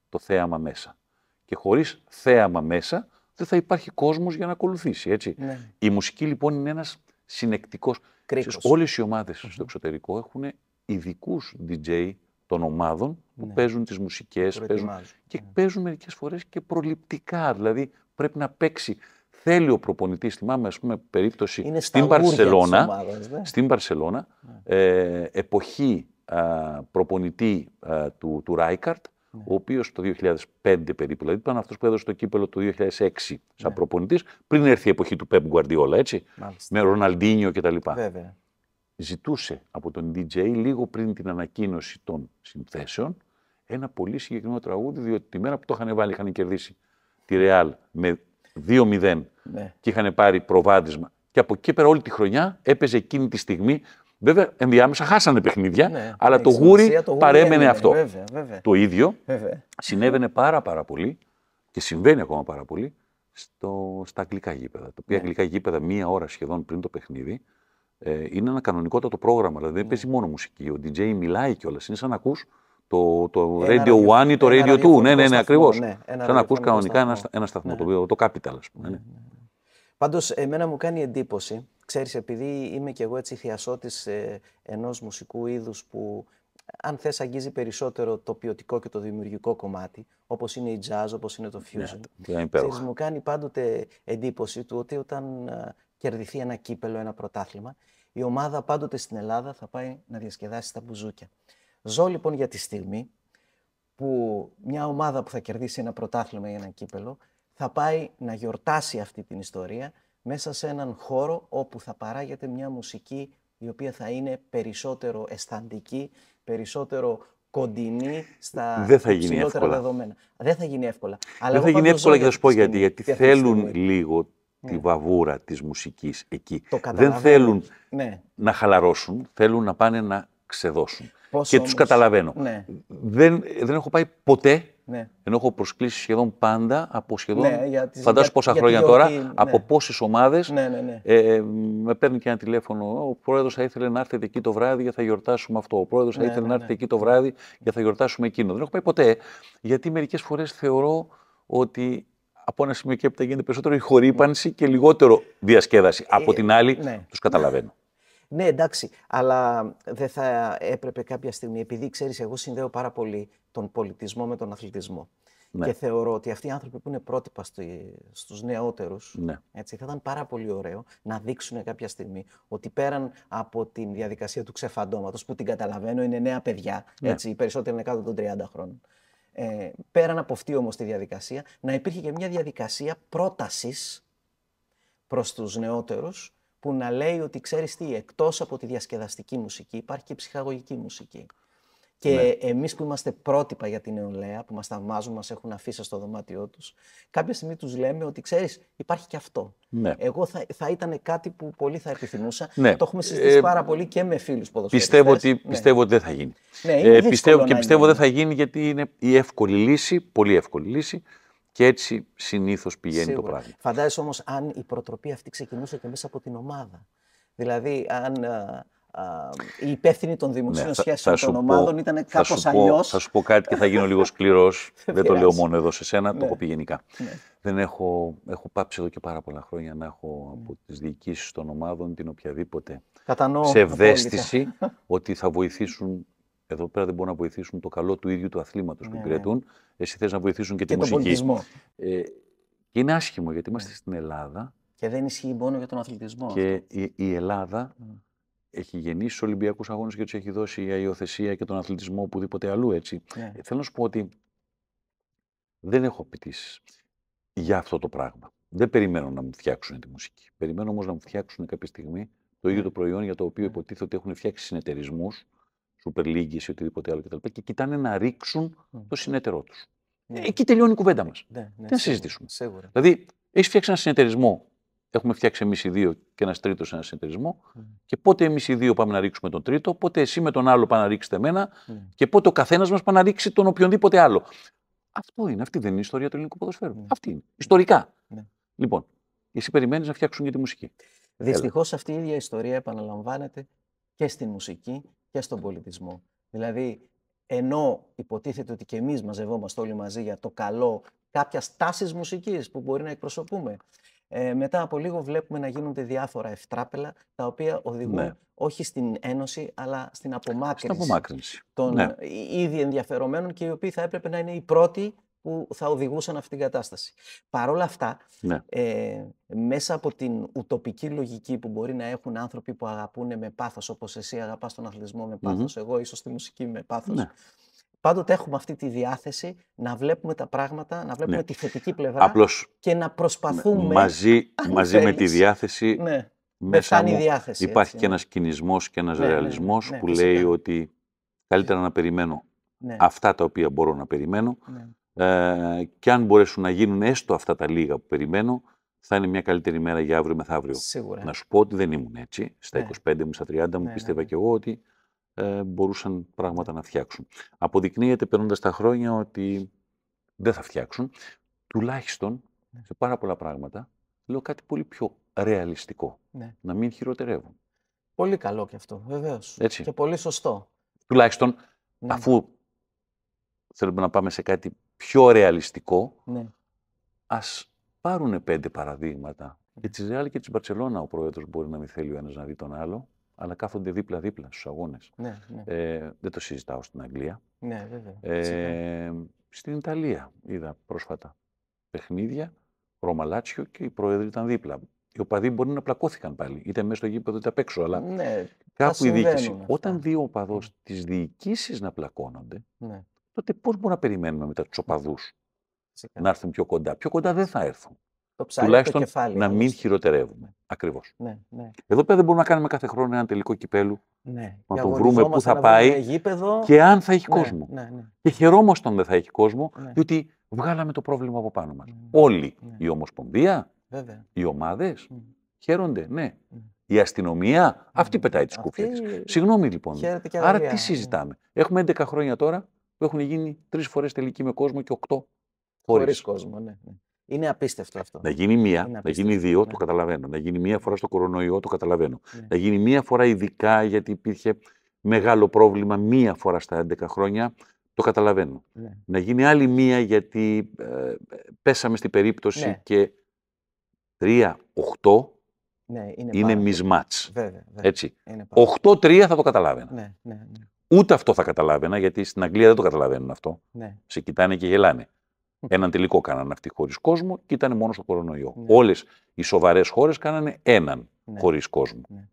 το θέαμα μέσα. Και χωρίς θέαμα μέσα δεν θα υπάρχει κόσμος για να ακολουθήσει, έτσι. Ναι. Η μουσική λοιπόν είναι ένας συνεκτικός. Κρίκος. Όλες οι ομαδες στο εξωτερικό έχουν ειδικούς DJ των ομάδων που ναι. παίζουν τις μουσικές, παίζουν, και ναι. παίζουν μερικές φορές και προληπτικά, δηλαδή πρέπει να παίξει θέλει ο προπονητής. Θυμάμαι, ας πούμε, περίπτωση στην Παρσελώνα. Στην Παρσελώνα, ε, εποχή προπονητή του, του Ράικαρτ, ναι. ο οποίος το 2005 περίπου, δηλαδή ήταν αυτός που έδωσε το κύπελο το 2006 σαν ναι. προπονητής, πριν έρθει η εποχή του Πεμπ Γκουαρδιόλα, έτσι. Με Ροναλντίνιο κτλ. Ζητούσε από τον DJ λίγο πριν την ανακοίνωση των συνθέσεων ένα πολύ συγκεκριμένο τραγούδι, διότι τη μέρα που το είχαν βάλει είχαν κερδίσει τη Ρεάλ με 2-0 ναι. και είχαν πάρει προβάδισμα. Και από εκεί πέρα όλη τη χρονιά έπαιζε εκείνη τη στιγμή. Βέβαια, ενδιάμεσα χάσανε παιχνίδια, ναι, αλλά ναι, το γούρι, παρέμενε αυτό. Βέβαια, βέβαια. Το ίδιο βέβαια. συνέβαινε πάρα πάρα πολύ και συμβαίνει ακόμα πάρα πολύ στο, στα αγγλικά γήπεδα. Τα οποία ναι. αγγλικά γήπεδα, μία ώρα σχεδόν πριν το παιχνίδι, ε, είναι ένα κανονικότατο πρόγραμμα. Δηλαδή δεν παίζει μόνο μουσική. Ο DJ μιλάει κιόλας. Είναι σαν να ακούς το, το Radio 1 ή το Radio 2. Ναι ναι ναι, ναι, ναι, ναι, ναι ακριβώ. Σαν να ακού κανονικά ένα, ένα σταθμό, το, το Capital, ας πούμε. Ναι. Πάντως, εμένα μου κάνει εντύπωση, ξέρεις, επειδή είμαι κι εγώ έτσι θειασότης ε, ενός μουσικού είδους που αν θες αγγίζει περισσότερο το ποιοτικό και το δημιουργικό κομμάτι, όπως είναι η jazz, όπως είναι το fusion. Ναι, ξέρεις, μου κάνει πάντοτε εντύπωση του ότι όταν ε, κερδιθεί ένα κύπελο, ένα πρωτάθλημα, η ομάδα πάντοτε στην Ελλάδα θα πάει να διασκεδάσει τα μπουζούκια. Ζω λοιπόν για τη στιγμή που μια ομάδα που θα κερδίσει ένα πρωτάθλημα ή ένα κύπελο θα πάει να γιορτάσει αυτή την ιστορία μέσα σε έναν χώρο όπου θα παράγεται μια μουσική η οποία θα είναι περισσότερο αισθαντική, περισσότερο κοντινή στα Δεν δεδομένα. Δεν θα γίνει εύκολα. Δεν θα γίνει εύκολα και θα σου πω γιατί. Γιατί θέλουν λίγο τη ναι. βαβούρα της μουσικής εκεί. Το Δεν θέλουν ναι. να χαλαρώσουν, θέλουν να πάνε να ξεδώσουν και τους καταλαβαίνω. Ναι. Δεν, δεν έχω πάει ποτέ, ναι. ενώ έχω προσκλήσει σχεδόν πάντα από σχεδόν. Ναι, φαντάσου πόσα χρόνια τώρα, ναι. από πόσες ομάδες. Ναι, ναι, ε, ε, με παίρνει και ένα τηλέφωνο. Ο πρόεδρος θα ήθελε να έρθετε εκεί το βράδυ για θα γιορτάσουμε αυτό. Ο πρόεδρος θα ήθελε να έρθετε εκεί το βράδυ για θα γιορτάσουμε εκείνο. Δεν έχω πάει ποτέ, γιατί μερικές φορές θεωρώ ότι από ένα σημείο και έπειτα γίνεται περισσότερο η χορύπανση και λιγότερο διασκέδαση. Από ε, την άλλη, τους καταλαβαίνω. Ναι, εντάξει, αλλά δεν θα έπρεπε κάποια στιγμή, επειδή ξέρεις, εγώ συνδέω πάρα πολύ τον πολιτισμό με τον αθλητισμό. Ναι. Και θεωρώ ότι αυτοί οι άνθρωποι που είναι πρότυπα στους νεότερους, ναι. θα ήταν πάρα πολύ ωραίο να δείξουν κάποια στιγμή ότι πέραν από τη διαδικασία του ξεφαντώματος, που την καταλαβαίνω, είναι νέα παιδιά, ναι. έτσι, οι περισσότεροι είναι κάτω των 30 χρόνων. Ε, πέραν από αυτή όμως τη διαδικασία, να υπήρχε και μια διαδικασία πρότασης προς τους νεότερους που να λέει ότι ξέρεις τι, εκτός από τη διασκεδαστική μουσική υπάρχει και η ψυχαγωγική μουσική. Και ναι. εμείς που είμαστε πρότυπα για την νεολαία, που μας ταυμάζουν, μας έχουν αφήσει στο δωμάτιό τους, κάποια στιγμή τους λέμε ότι ξέρεις υπάρχει και αυτό. Ναι. Εγώ θα, θα ήταν κάτι που πολύ θα επιθυμούσα. Ναι. Το έχουμε συζητήσει ε, πάρα πολύ και με φίλους ποδοσφαιριστές. Πιστεύω ότι, ναι. πιστεύω ότι δεν θα γίνει. Ναι, ε, πιστεύω, και πιστεύω δεν θα γίνει γιατί είναι η εύκολη λύση, πολύ εύκολη λύση, και έτσι συνήθως πηγαίνει το πράγμα. Φαντάζεσαι όμως αν η προτροπή αυτή ξεκινούσε και μέσα από την ομάδα. Δηλαδή, αν η ε, ε, υπεύθυνη των δημοσίων ναι, σχέσεων των ομάδων ήταν κάπω αλλιώς. Θα σου πω κάτι και θα γίνω λίγο σκληρός. Δεν το λέω μόνο εδώ σε σένα, το ναι. έχω πει γενικά. Ναι. Δεν έχω, έχω πάψει εδώ και πάρα πολλά χρόνια να έχω από τις διοικήσεις των ομάδων την οποιαδήποτε Κατανοώ, ψευδέστηση ότι θα βοηθήσουν εδώ πέρα δεν μπορούν να βοηθήσουν το καλό του ίδιου του αθλήματος ναι, που ναι. υπηρετούν. Εσύ θες να βοηθήσουν και, τη μουσική. Πολιτισμό. Ε, και είναι άσχημο γιατί είμαστε ναι. στην Ελλάδα. Και δεν ισχύει μόνο για τον αθλητισμό. Και η, Ελλάδα έχει γεννήσει του Ολυμπιακούς Αγώνες και τους έχει δώσει η αϊοθεσία και τον αθλητισμό οπουδήποτε αλλού. Έτσι. Ε, θέλω να σου πω ότι δεν έχω απαιτήσεις για αυτό το πράγμα. Δεν περιμένω να μου φτιάξουν τη μουσική. Περιμένω όμως να μου φτιάξουν κάποια στιγμή το ίδιο το προϊόν για το οποίο υποτίθεται ότι έχουν φτιάξει συνεταιρισμούς Super League ή οτιδήποτε άλλο κτλ. Και κοιτάνε να ρίξουν το συνέτερό τους. Mm. Ναι. Ε, εκεί τελειώνει η κουβέντα ναι, μας. Ναι, ναι, Τι να συζητήσουμε. Σίγουρα. Δηλαδή, έχεις φτιάξει ένα συνεταιρισμό. Έχουμε φτιάξει εμείς οι δύο και ένας τρίτος σε ένα συνεταιρισμό. Και πότε εμείς οι δύο πάμε να ρίξουμε τον τρίτο, πότε εσύ με τον άλλο πάμε να ρίξετε εμένα και πότε ο καθένας μας πάμε να ρίξει τον οποιονδήποτε άλλο. Αυτό είναι. Αυτή δεν είναι η ιστορία του ελληνικού ποδοσφαίρου. Ναι. Αυτή είναι. Ιστορικά. Λοιπόν, εσύ περιμένεις να φτιάξουν και τη μουσική. Δυστυχώς αυτή η ίδια ιστορία επαναλαμβάνεται και στη μουσική και στον πολιτισμό. Δηλαδή, ενώ υποτίθεται ότι και εμείς μαζευόμαστε όλοι μαζί για το καλό κάποιας τάσης μουσικής που μπορεί να εκπροσωπούμε. Ε, μετά από λίγο βλέπουμε να γίνονται διάφορα ευτράπελα τα οποία οδηγούν ναι. όχι στην ένωση αλλά στην απομάκρυνση, στην απομάκρυνση. των ναι. ήδη ενδιαφερομένων και οι οποίοι θα έπρεπε να είναι οι πρώτοι που θα οδηγούσαν αυτή την κατάσταση. Παρ' όλα αυτά, ναι. ε, μέσα από την ουτοπική λογική που μπορεί να έχουν άνθρωποι που αγαπούν με πάθος, όπως εσύ αγαπάς τον αθλητισμό με πάθος. εγώ ίσως τη μουσική με πάθος, ναι. πάντοτε έχουμε αυτή τη διάθεση να βλέπουμε τα πράγματα, να βλέπουμε ναι. τη θετική πλευρά Απλώς και να προσπαθούμε... Μαζί, μαζί με τη διάθεση, ναι. μέσα μου, διάθεση, υπάρχει έτσι, και ένας κινησμός και ένας ρεαλισμός που λέει ότι καλύτερα να περιμένω αυτά τα οποία μπορώ να περιμένω, ε, και αν μπορέσουν να γίνουν έστω αυτά τα λίγα που περιμένω, θα είναι μια καλύτερη μέρα για αύριο μεθαύριο. Σίγουρα. Να σου πω ότι δεν ήμουν έτσι. Στα 25 ναι. μου, στα 30 μου, ναι, ναι πίστευα και εγώ ότι ε, μπορούσαν πράγματα να φτιάξουν. Αποδεικνύεται περνώντας τα χρόνια ότι δεν θα φτιάξουν. Τουλάχιστον ναι. σε πάρα πολλά πράγματα λέω κάτι πολύ πιο ρεαλιστικό. Να μην χειροτερεύουν. Πολύ καλό και αυτό, βεβαίως. Και πολύ σωστό. Τουλάχιστον αφού θέλουμε να πάμε σε κάτι πιο ρεαλιστικό, ναι. ας πάρουν πέντε παραδείγματα. Ναι. Και της Ρεάλ και της Μπαρσελόνα ο πρόεδρος μπορεί να μην θέλει ο ένας να δει τον άλλο, αλλά κάθονται δίπλα-δίπλα στους αγώνες. Ναι, ναι. ε, δεν το συζητάω στην Αγγλία. Ναι, βέβαια. Ε, στην Ιταλία είδα πρόσφατα παιχνίδια, Ρώμα Λάτσιο και οι πρόεδροι ήταν δίπλα. Οι οπαδοί μπορεί να πλακώθηκαν πάλι, είτε μέσα στο γήπεδο είτε απ' έξω, αλλά ναι, κάπου η διοίκηση. Όταν δύο οπαδός ναι. τις διοικήσεις να πλακώνονται, τότε πώς μπορούμε να περιμένουμε μετά του οπαδού να έρθουν πιο κοντά. Πιο κοντά δεν θα έρθουν. Το ψάρι, Τουλάχιστον το κεφάλι, να μην χειροτερεύουμε. Ακριβώς. Ναι, ναι. Εδώ πέρα δεν μπορούμε να κάνουμε κάθε χρόνο ένα τελικό κυπέλου. Ναι. Να το βρούμε πού θα πάει και αν θα έχει ναι, κόσμο. Ναι, ναι. Και χαιρόμαστε δεν θα έχει κόσμο, ναι. διότι βγάλαμε το πρόβλημα από πάνω μας. Ναι, Όλοι. Η Ομοσπονδία, Βέβαια. οι ομάδες χαίρονται, ναι. Η αστυνομία, αυτή πετάει τις κούφια τη. Συγγνώμη λοιπόν. Άρα τι συζητάμε. Έχουμε 11 χρόνια τώρα που έχουν γίνει τρεις φορές τελική με κόσμο και οκτώ χωρίς κόσμο. Ναι, ναι, Είναι απίστευτο αυτό. Να γίνει μία, να γίνει δύο, ναι. το καταλαβαίνω. Να γίνει μία φορά στο κορονοϊό, το καταλαβαίνω. Ναι. Να γίνει μία φορά ειδικά γιατί υπήρχε μεγάλο πρόβλημα μία φορά στα 11 χρόνια, το καταλαβαίνω. Να γίνει άλλη μία γιατί ε, πέσαμε στην περίπτωση και τρία, 8 είναι, είναι μισμάτς. τρία θα το καταλάβαινα. Ούτε αυτό θα καταλάβαινα, γιατί στην Αγγλία δεν το καταλαβαίνουν αυτό. Ναι. Σε κοιτάνε και γελάνε. Hm. Έναν τελικό κάνανε αυτοί χωρίς κόσμο και ήταν μόνο στο κορονοϊό. Ναι. Όλες οι σοβαρές χώρες κάνανε έναν ναι. χωρίς κόσμο. Ναι.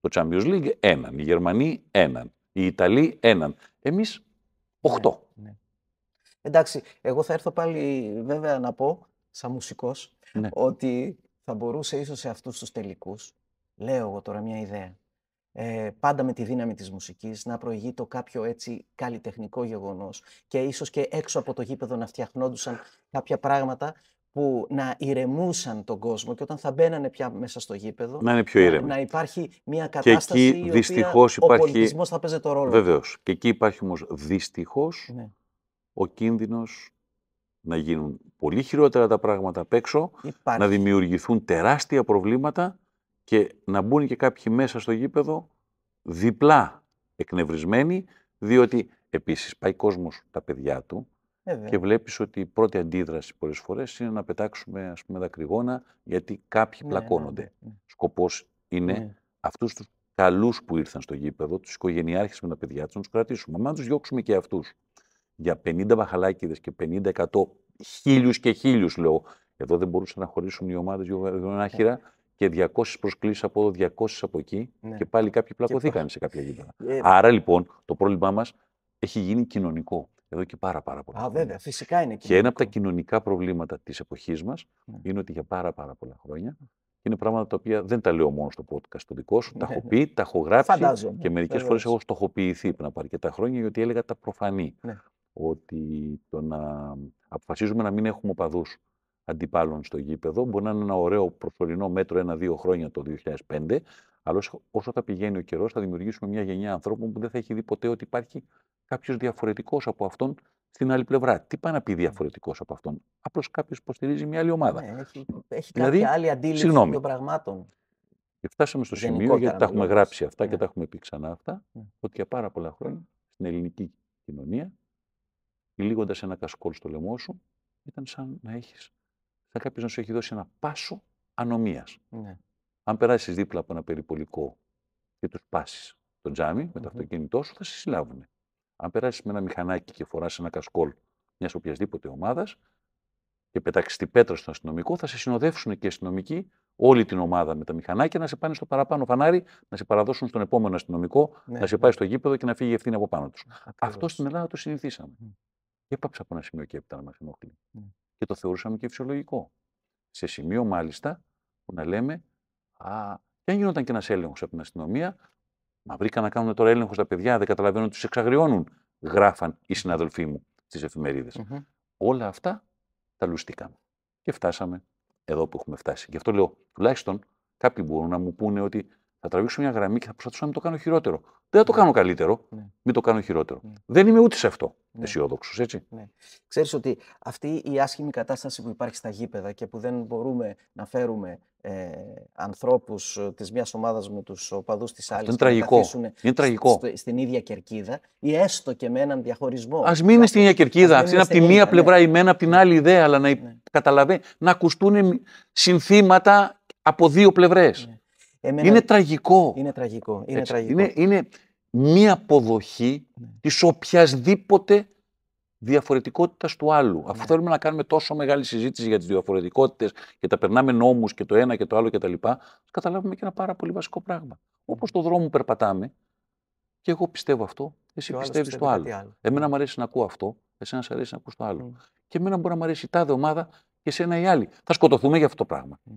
Το Champions League έναν. Οι Γερμανοί έναν. Οι Ιταλοί έναν. Εμείς οχτώ. Ναι, ναι. Εντάξει, εγώ θα έρθω πάλι βέβαια να πω, σαν μουσικός, ναι. ότι θα μπορούσε ίσως σε αυτούς τους τελικούς, λέω εγώ τώρα μια ιδέα, ε, πάντα με τη δύναμη της μουσικής, να προηγεί το κάποιο έτσι καλλιτεχνικό γεγονός και ίσως και έξω από το γήπεδο να φτιαχνόντουσαν κάποια πράγματα που να ηρεμούσαν τον κόσμο και όταν θα μπαίνανε πια μέσα στο γήπεδο να, είναι πιο να υπάρχει μια κατάσταση και εκεί, η υπάρχει... ο πολιτισμός θα παίζει το ρόλο. Βεβαίως. Και εκεί υπάρχει όμως δυστυχώς ναι. ο κίνδυνος να γίνουν πολύ χειρότερα τα πράγματα απ' έξω, να δημιουργηθούν τεράστια προβλήματα και να μπουν και κάποιοι μέσα στο γήπεδο διπλά εκνευρισμένοι, διότι επίσης πάει κόσμος τα παιδιά του και βλέπεις ότι η πρώτη αντίδραση πολλές φορές είναι να πετάξουμε ας πούμε δακρυγόνα γιατί κάποιοι ναι, πλακώνονται. Ναι. ναι. Σκοπός είναι ναι. αυτούς τους καλούς που ήρθαν στο γήπεδο, τους οικογενειάρχες με τα παιδιά τους να τους κρατήσουμε. Μα τους διώξουμε και αυτούς. Για 50 μπαχαλάκιδε και 50, εκατό, χίλιους και χίλιους λέω. Εδώ δεν μπορούσαν να χωρίσουν οι ομάδες δύο ε, άχυρα και 200 προσκλήσεις από εδώ, 200 από εκεί ναι. και πάλι κάποιοι πλακωθήκαν σε κάποια γήπεδα. Ε, ε. Άρα λοιπόν το πρόβλημά μας έχει γίνει κοινωνικό εδώ και πάρα, πάρα πολλά Α, βέβαια, φυσικά είναι κοινωνικό. Και ένα από τα κοινωνικά προβλήματα της εποχής μας ναι. είναι ότι για πάρα, πάρα πολλά χρόνια είναι πράγματα τα οποία δεν τα λέω μόνο στο podcast το δικό σου. τα ναι, έχω πει, τα έχω γράψει και μερικές φορές έχω στοχοποιηθεί πριν από αρκετά χρόνια γιατί έλεγα τα προφανή. Ότι το να αποφασίζουμε να μην έχουμε οπαδούς αντιπάλων στο γήπεδο. Μπορεί να είναι ένα ωραίο προσωρινό μέτρο ένα-δύο χρόνια το 2005, αλλά όσο θα πηγαίνει ο καιρός, θα δημιουργήσουμε μια γενιά ανθρώπων που δεν θα έχει δει ποτέ ότι υπάρχει κάποιος διαφορετικός από αυτόν στην άλλη πλευρά. Τι πάει να πει ναι. διαφορετικός από αυτόν. Απλώς κάποιος υποστηρίζει μια άλλη ομάδα. Ναι, έχει κάποια δηλαδή, άλλη αντίληψη συγγνώμη. των πραγμάτων. Και φτάσαμε στο σημείο, γιατί τα έχουμε γράψει αυτά ναι. και τα έχουμε πει ξανά αυτά, ναι. ότι για πάρα πολλά χρόνια στην ελληνική κοινωνία, λύγοντας ένα κασκόλ στο λαιμό σου, ήταν σαν να έχεις θα κάποιος να σου έχει δώσει ένα πάσο ανομίας. Ναι. Αν περάσεις δίπλα από ένα περιπολικό και τους πάσεις το τζάμι με το αυτοκίνητό σου, θα σε συλλάβουν. Αν περάσεις με ένα μηχανάκι και φοράς ένα κασκόλ μιας οποιασδήποτε ομάδας και πετάξεις την πέτρα στον αστυνομικό, θα σε συνοδεύσουν και οι αστυνομικοί όλη την ομάδα με τα μηχανάκια να σε πάνε στο παραπάνω φανάρι, να σε παραδώσουν στον επόμενο αστυνομικό, ναι, να σε ναι. πάει ναι. στο γήπεδο και να φύγει ευθύνη από πάνω τους. Αυτό στην Ελλάδα το συνηθίσαμε. Mm. Και πάψα από ένα σημείο και έπειτα να μα ενοχλεί και το θεωρούσαμε και φυσιολογικό. Σε σημείο μάλιστα που να λέμε, Α, και αν γινόταν και ένας έλεγχος από την αστυνομία, μα βρήκα να κάνουν τώρα έλεγχο στα παιδιά, δεν καταλαβαίνω ότι τους εξαγριώνουν, γράφαν οι συναδελφοί μου στις εφημεριδε Όλα αυτά τα λουστήκαμε. Και φτάσαμε εδώ που έχουμε φτάσει. Γι' αυτό λέω, τουλάχιστον κάποιοι μπορούν να μου πούνε ότι θα τραβήξω μια γραμμή και θα προσπαθήσω να μην το κάνω χειρότερο. Δεν θα το ναι. κάνω καλύτερο. Ναι. Μην το κάνω χειρότερο. Ναι. Δεν είμαι ούτε σε αυτό ναι. αισιόδοξος, έτσι. Ναι. Ξέρεις ότι αυτή η άσχημη κατάσταση που υπάρχει στα γήπεδα και που δεν μπορούμε να φέρουμε ε, ανθρώπους ε, της μιας ομάδας με τους οπαδούς της άλλης. Είναι τραγικό. Είναι τραγικό. στην ίδια κερκίδα ή έστω και με έναν διαχωρισμό. Ας μην είναι στην ίδια κερκίδα. Αυτή είναι από τη μία ναι. πλευρά, η μένα από την άλλη ιδέα, αλλά να ναι. να ακουστούν συνθήματα από δύο πλευρές. Είναι τραγικό. Είναι τραγικό. Είναι, τραγικό. είναι, είναι μία αποδοχή ναι. της οποιασδήποτε διαφορετικότητας του άλλου. Ναι. Αφού θέλουμε να κάνουμε τόσο μεγάλη συζήτηση για τις διαφορετικότητες και τα περνάμε νόμους και το ένα και το άλλο κτλ., καταλάβουμε και ένα πάρα πολύ βασικό πράγμα. Όπως Όπω το δρόμο περπατάμε, και εγώ πιστεύω αυτό, εσύ πιστεύει το άλλο. άλλο. Εμένα μου αρέσει να ακούω αυτό, εσένα σου αρέσει να ακούς το άλλο. Mm. Και εμένα μπορεί να μου αρέσει η τάδε ομάδα και εσένα η άλλη. Θα σκοτωθούμε για αυτό το πράγμα. Mm.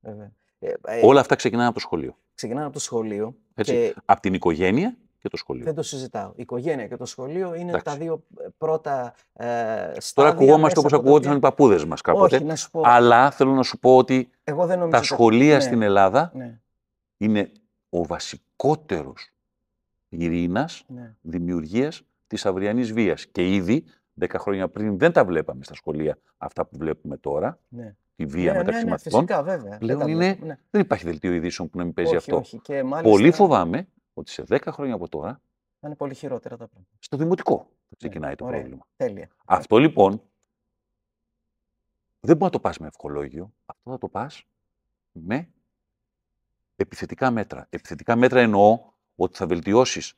Βέβαια. Ε, ε, Όλα αυτά ξεκινάνε από το σχολείο. Ξεκινάνε από το σχολείο. και... Από την οικογένεια και το σχολείο. Δεν το συζητάω. Η οικογένεια και το σχολείο είναι τα δύο ε, πρώτα ε, στάδια. Τώρα ακουγόμαστε όπως ακουγόντουσαν οι παππούδες μας κάποτε. Όχι, να σου πω. Αλλά θέλω να σου πω ότι τα σχολεία ναι. στην Ελλάδα ναι. είναι ο βασικότερος πυρήνα ναι. δημιουργίας της αυριανής βίας. Και ήδη 10 χρόνια πριν δεν τα βλέπαμε στα σχολεία αυτά που βλέπουμε τώρα. Ναι τη βία ναι, μεταξύ ναι, ναι λοιπόν. Φυσικά, βέβαια. Πλέον ναι. δεν υπάρχει δελτίο ειδήσεων που να μην παίζει αυτό. Πολύ φοβάμαι ότι σε 10 χρόνια από τώρα. Θα είναι πολύ χειρότερα τα πράγματα. Στο δημοτικό θα ναι, ξεκινάει το πρόβλημα. Τέλεια. Αυτό λοιπόν. Δεν μπορεί να το πας με ευχολόγιο, Αυτό θα το πας με επιθετικά μέτρα. Επιθετικά μέτρα εννοώ ότι θα βελτιώσεις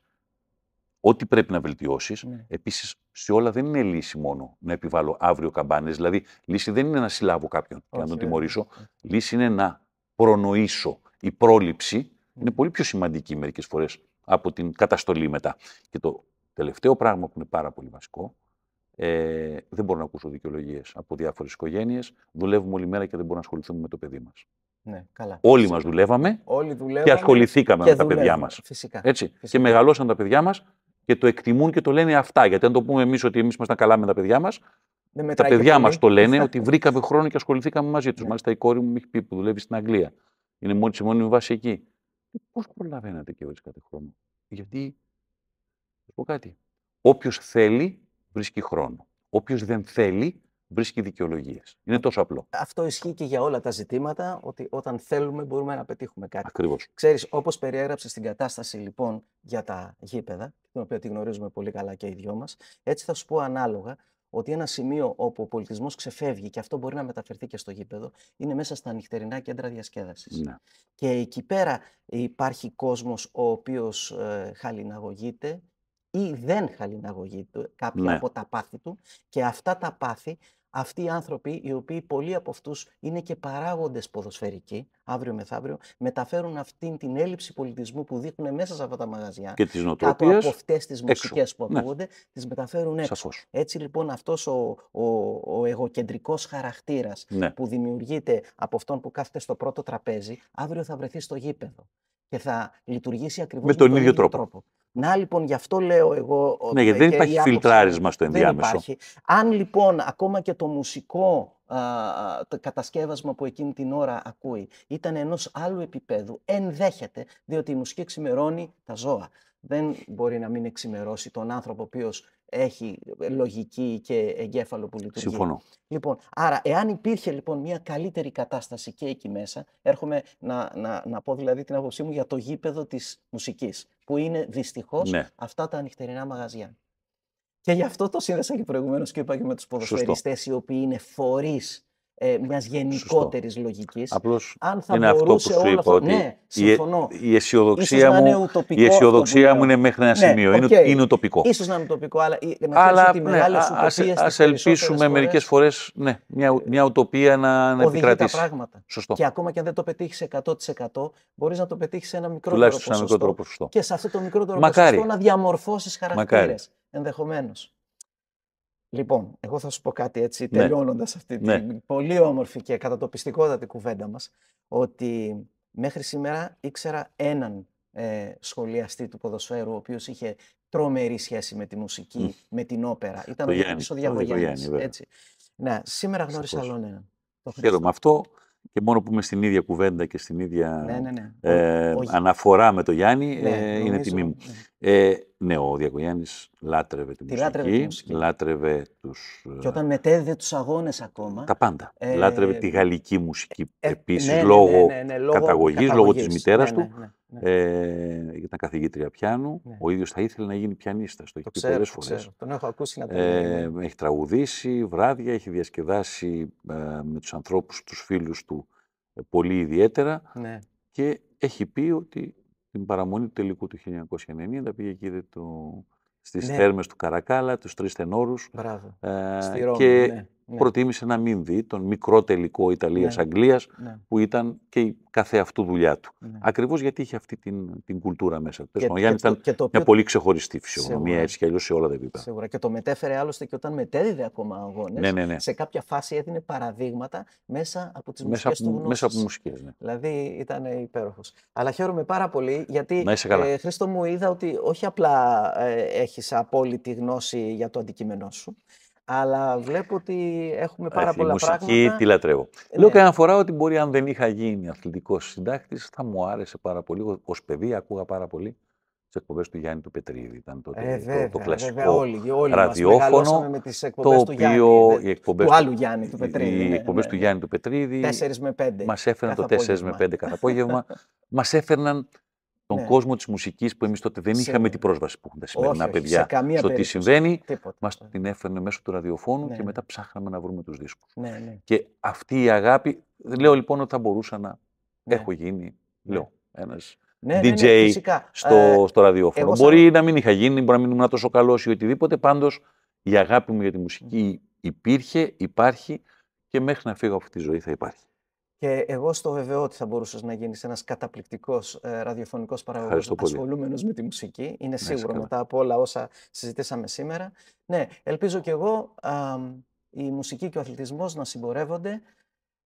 ό,τι πρέπει να βελτιώσεις. Ναι. Επίσης, σε όλα δεν είναι λύση μόνο να επιβάλλω αύριο καμπάνες. Δηλαδή, λύση δεν είναι να συλλάβω κάποιον και να τον τιμωρήσω. Λύση είναι να προνοήσω. Η πρόληψη είναι πολύ πιο σημαντική μερικές φορές από την καταστολή μετά. Και το τελευταίο πράγμα που είναι πάρα πολύ βασικό, ε, δεν μπορώ να ακούσω δικαιολογίες από διάφορες οικογένειες. Δουλεύουμε όλη μέρα και δεν μπορούμε να ασχοληθούμε με το παιδί μας. Ναι, καλά. Όλοι μας δουλεύαμε, δουλεύαμε και ασχοληθήκαμε και με τα παιδιά μας. Φυσικά. Και μεγαλώσαν τα παιδιά μας και το εκτιμούν και το λένε αυτά. Γιατί αν το πούμε εμείς ότι εμείς ήμασταν καλά με τα παιδιά μας, τα παιδιά μας το λένε ότι βρήκαμε χρόνο και ασχοληθήκαμε μαζί τους. Ναι. Μάλιστα η κόρη μου έχει πει που δουλεύει στην Αγγλία. Είναι μόνη μόνη μου βάση εκεί. Πώς προλαβαίνατε και όλε κάθε χρόνο. Γιατί. Θα κάτι. Όποιος θέλει, βρίσκει χρόνο. Όποιος δεν θέλει, βρίσκει δικαιολογίες. Είναι τόσο απλό. Αυτό ισχύει και για όλα τα ζητήματα, ότι όταν θέλουμε μπορούμε να πετύχουμε κάτι. Ακριβώς. Ξέρεις, όπως περιέγραψες την κατάσταση λοιπόν για τα γήπεδα, την οποία τη γνωρίζουμε πολύ καλά και οι δυο μας, έτσι θα σου πω ανάλογα ότι ένα σημείο όπου ο πολιτισμός ξεφεύγει, και αυτό μπορεί να μεταφερθεί και στο γήπεδο, είναι μέσα στα νυχτερινά κέντρα διασκέδασης. Ναι. Και εκεί πέρα υπάρχει κόσμος ο οποίος ε, χαλιναγωγείται, ή δεν χαλιναγωγεί κάποια ναι. από τα πάθη του και αυτά τα πάθη αυτοί οι άνθρωποι, οι οποίοι πολλοί από αυτούς είναι και παράγοντες ποδοσφαιρικοί, αύριο μεθαύριο, μεταφέρουν αυτήν την έλλειψη πολιτισμού που δείχνουν μέσα σε αυτά τα μαγαζιά. Και Κάτω από αυτές τις μουσικές που ναι. ακούγονται, ναι. τις μεταφέρουν έξω. Έτσι λοιπόν αυτός ο, ο, ο εγωκεντρικός χαρακτήρας ναι. που δημιουργείται από αυτόν που κάθεται στο πρώτο τραπέζι, αύριο θα βρεθεί στο γήπεδο και θα λειτουργήσει ακριβώς με τον, ίδιο, ίδιο τρόπο. τρόπο. Να λοιπόν, γι' αυτό λέω εγώ. Ναι, γιατί δεν υπάρχει φιλτράρισμα στο ενδιάμεσο. Δεν Αν λοιπόν ακόμα και το μουσικό α, το κατασκεύασμα που εκείνη την ώρα ακούει ήταν ενός άλλου επίπεδου, ενδέχεται, διότι η μουσική εξημερώνει τα ζώα. Δεν μπορεί να μην εξημερώσει τον άνθρωπο ο οποίος έχει ε, λογική και εγκέφαλο που λειτουργεί. Συμφωνώ. Λοιπόν, άρα, εάν υπήρχε λοιπόν μια καλύτερη κατάσταση και εκεί μέσα, έρχομαι να, να, να πω δηλαδή την άποψή μου για το γήπεδο της μουσικής, που είναι δυστυχώς ναι. αυτά τα νυχτερινά μαγαζιά. Και γι' αυτό το σύνδεσα και προηγουμένως και είπα και με τους ποδοσφαιριστές, οι οποίοι είναι φορείς ε, μιας γενικότερης λογικής. Αν θα είναι αυτό που σου είπα, ότι ναι, συμφωνώ. Η, αισιοδοξία, μου, είναι η μου είναι μέχρι ένα ναι, σημείο. Είναι, είναι ουτοπικό. σω να είναι ουτοπικό, αλλά, αλλά ότι ναι, α ελπίσουμε μερικές φορές ναι, μια, μια ουτοπία να, να επικρατήσει. πράγματα. Σωστό. Και ακόμα και αν δεν το πετύχεις 100%, μπορείς να το πετύχεις σε ένα μικρότερο Τουλάχιστον ποσοστό. Και σε αυτό το μικρότερο ποσοστό να διαμορφώσεις χαρακτήρες ενδεχομένως. Λοιπόν, εγώ θα σου πω κάτι έτσι, ναι. τελειώνοντας αυτή ναι. την πολύ όμορφη και κατατοπιστικότατη κουβέντα μας, ότι μέχρι σήμερα ήξερα έναν ε, σχολιαστή του ποδοσφαίρου, ο οποίος είχε τρομερή σχέση με τη μουσική, με την όπερα. Ήταν ο Διαβογιάννης, ο έτσι. Ναι, σήμερα γνώρισα άλλον έναν. Χαίρομαι αυτό και μόνο που είμαι στην ίδια κουβέντα και στην ίδια ναι, ναι, ναι. Ε, ο... αναφορά με τον Γιάννη, ε, είναι τιμή μου. Ε, ναι, ο Διακογιάννης λάτρευε τη, μουσική. Λάτρευε, τη τους... Και όταν ε, μετέδιδε τους αγώνες ακόμα. Τα πάντα. Ε, λάτρευε ε, τη γαλλική μουσική ε, επίσης ναι, ναι, λόγω καταγωγή, ναι, λόγω τη μητέρα του. Ε, ήταν καθηγήτρια πιάνου. Ο ίδιος θα ήθελε να γίνει πιανίστα. Το, έχει πει πολλέ φορέ. Τον έχω ακούσει να ε, Έχει τραγουδήσει βράδια, έχει διασκεδάσει ε, με τους ανθρώπους, τους φίλους του πολύ ιδιαίτερα. Και έχει πει ότι την παραμονή του τελικού του 1990. Πήγε εκεί του, στις ναι. θέρμες του Καρακάλα, τους τρεις τενόρους. Μπράβο. Ε, Στη και ναι ναι. προτίμησε να μην δει τον μικρό τελικό Ιταλία-Αγγλία ναι. ναι. που ήταν και η καθεαυτού δουλειά του. Ναι. Ακριβώς γιατί είχε αυτή την, την κουλτούρα μέσα του. Και, ο Γιάννης ήταν και το, μια πολύ ξεχωριστή φυσιογνωμία έτσι κι αλλιώς σε όλα τα επίπεδα. Σίγουρα και το μετέφερε άλλωστε και όταν μετέδιδε ακόμα αγώνες. Ναι, ναι, ναι, σε κάποια φάση έδινε παραδείγματα μέσα από τις μουσικέ του γνώσεις. Μέσα από μουσικές, ναι. Δηλαδή ήταν υπέροχος. Αλλά χαίρομαι πάρα πολύ γιατί ε, Χρήστο μου είδα ότι όχι απλά ε, έχεις απόλυτη γνώση για το αντικείμενό σου αλλά βλέπω ότι έχουμε πάρα Έχει, πολλά μουσική, πράγματα. Μουσική, τι λατρεύω. Ε, ναι. Λέω κανένα φορά ότι μπορεί αν δεν είχα γίνει αθλητικός συντάκτης, θα μου άρεσε πάρα πολύ. Ως παιδί ακούγα πάρα πολύ τις εκπομπές του Γιάννη του Πετρίδη. Ήταν τότε ε, το, βέβαια, το, κλασικό βέβαια, όλοι, όλοι ραδιόφωνο. Με τις το οποίο του Γιάννη, οι εκπομπές του, άλλου Γιάννη του Πετρίδη. Οι ναι, εκπομπές ναι. του ναι. Γιάννη του Πετρίδη. 4 με 5. Μας έφεραν το 4 με 5 κατά απόγευμα. μας έφερναν τον ναι. κόσμο της μουσικής που εμείς τότε δεν σε... είχαμε την πρόσβαση που έχουν τα σημερινά όχι, παιδιά στο τι συμβαίνει. Μας ναι. την έφερνε μέσω του ραδιοφώνου και ναι. μετά ψάχναμε να βρούμε τους δίσκους. Ναι, και αυτή η αγάπη, λέω λοιπόν ότι θα μπορούσα να έχω γίνει, λέω, ένας DJ στο, ε, στο ραδιόφωνο. Μπορεί να μην είχα γίνει, μπορεί να μην ήμουν τόσο καλός ή οτιδήποτε. Πάντως η αγάπη μου για τη μουσική υπήρχε, υπάρχει και μέχρι να φύγω από αυτή τη ζωή θα υπάρχει. Και εγώ στο βεβαιώ ότι θα μπορούσες να γίνεις ένας καταπληκτικός ε, ραδιοφωνικός παραγωγός ασχολούμενος με τη μουσική. Είναι ναι, σίγουρο μετά από όλα όσα συζητήσαμε σήμερα. Ναι, ελπίζω κι εγώ η μουσική και ο αθλητισμός να συμπορεύονται.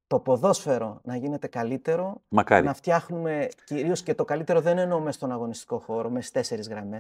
Το ποδόσφαιρο να γίνεται καλύτερο. Μακάρι. Να φτιάχνουμε κυρίως και το καλύτερο δεν εννοούμε στον αγωνιστικό χώρο, μες τέσσερις γραμμές.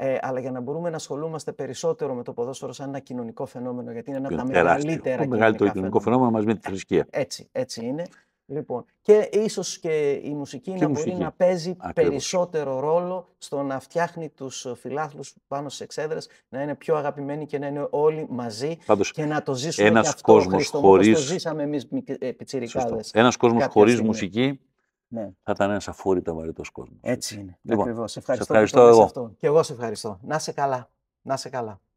Ε, αλλά για να μπορούμε να ασχολούμαστε περισσότερο με το ποδόσφαιρο σαν ένα κοινωνικό φαινόμενο, γιατί είναι ένα από τα μεγαλύτερα. Το μεγαλύτερο κοινωνικό φαινόμενο μαζί με τη θρησκεία. Ε, έτσι, έτσι είναι. Λοιπόν, και ίσως και η μουσική και να μπορεί να παίζει περισσότερο ρόλο στο να φτιάχνει τους φιλάθλους πάνω στις εξέδρες, να είναι πιο αγαπημένοι και να είναι όλοι μαζί και να το ζήσουμε ένας και αυτό. χωρίς... το ζήσαμε εμείς ε, πιτσιρικάδες. Ένας κόσμος χωρίς μουσική ναι. θα ήταν ένας αφόρητα βαρύτος κόσμος. Έτσι είναι. Λοιπόν, Ακριβώς. Ευχαριστώ, σε ευχαριστώ εγώ. Και εγώ σε ευχαριστώ. Να σε καλά. Να σε καλά.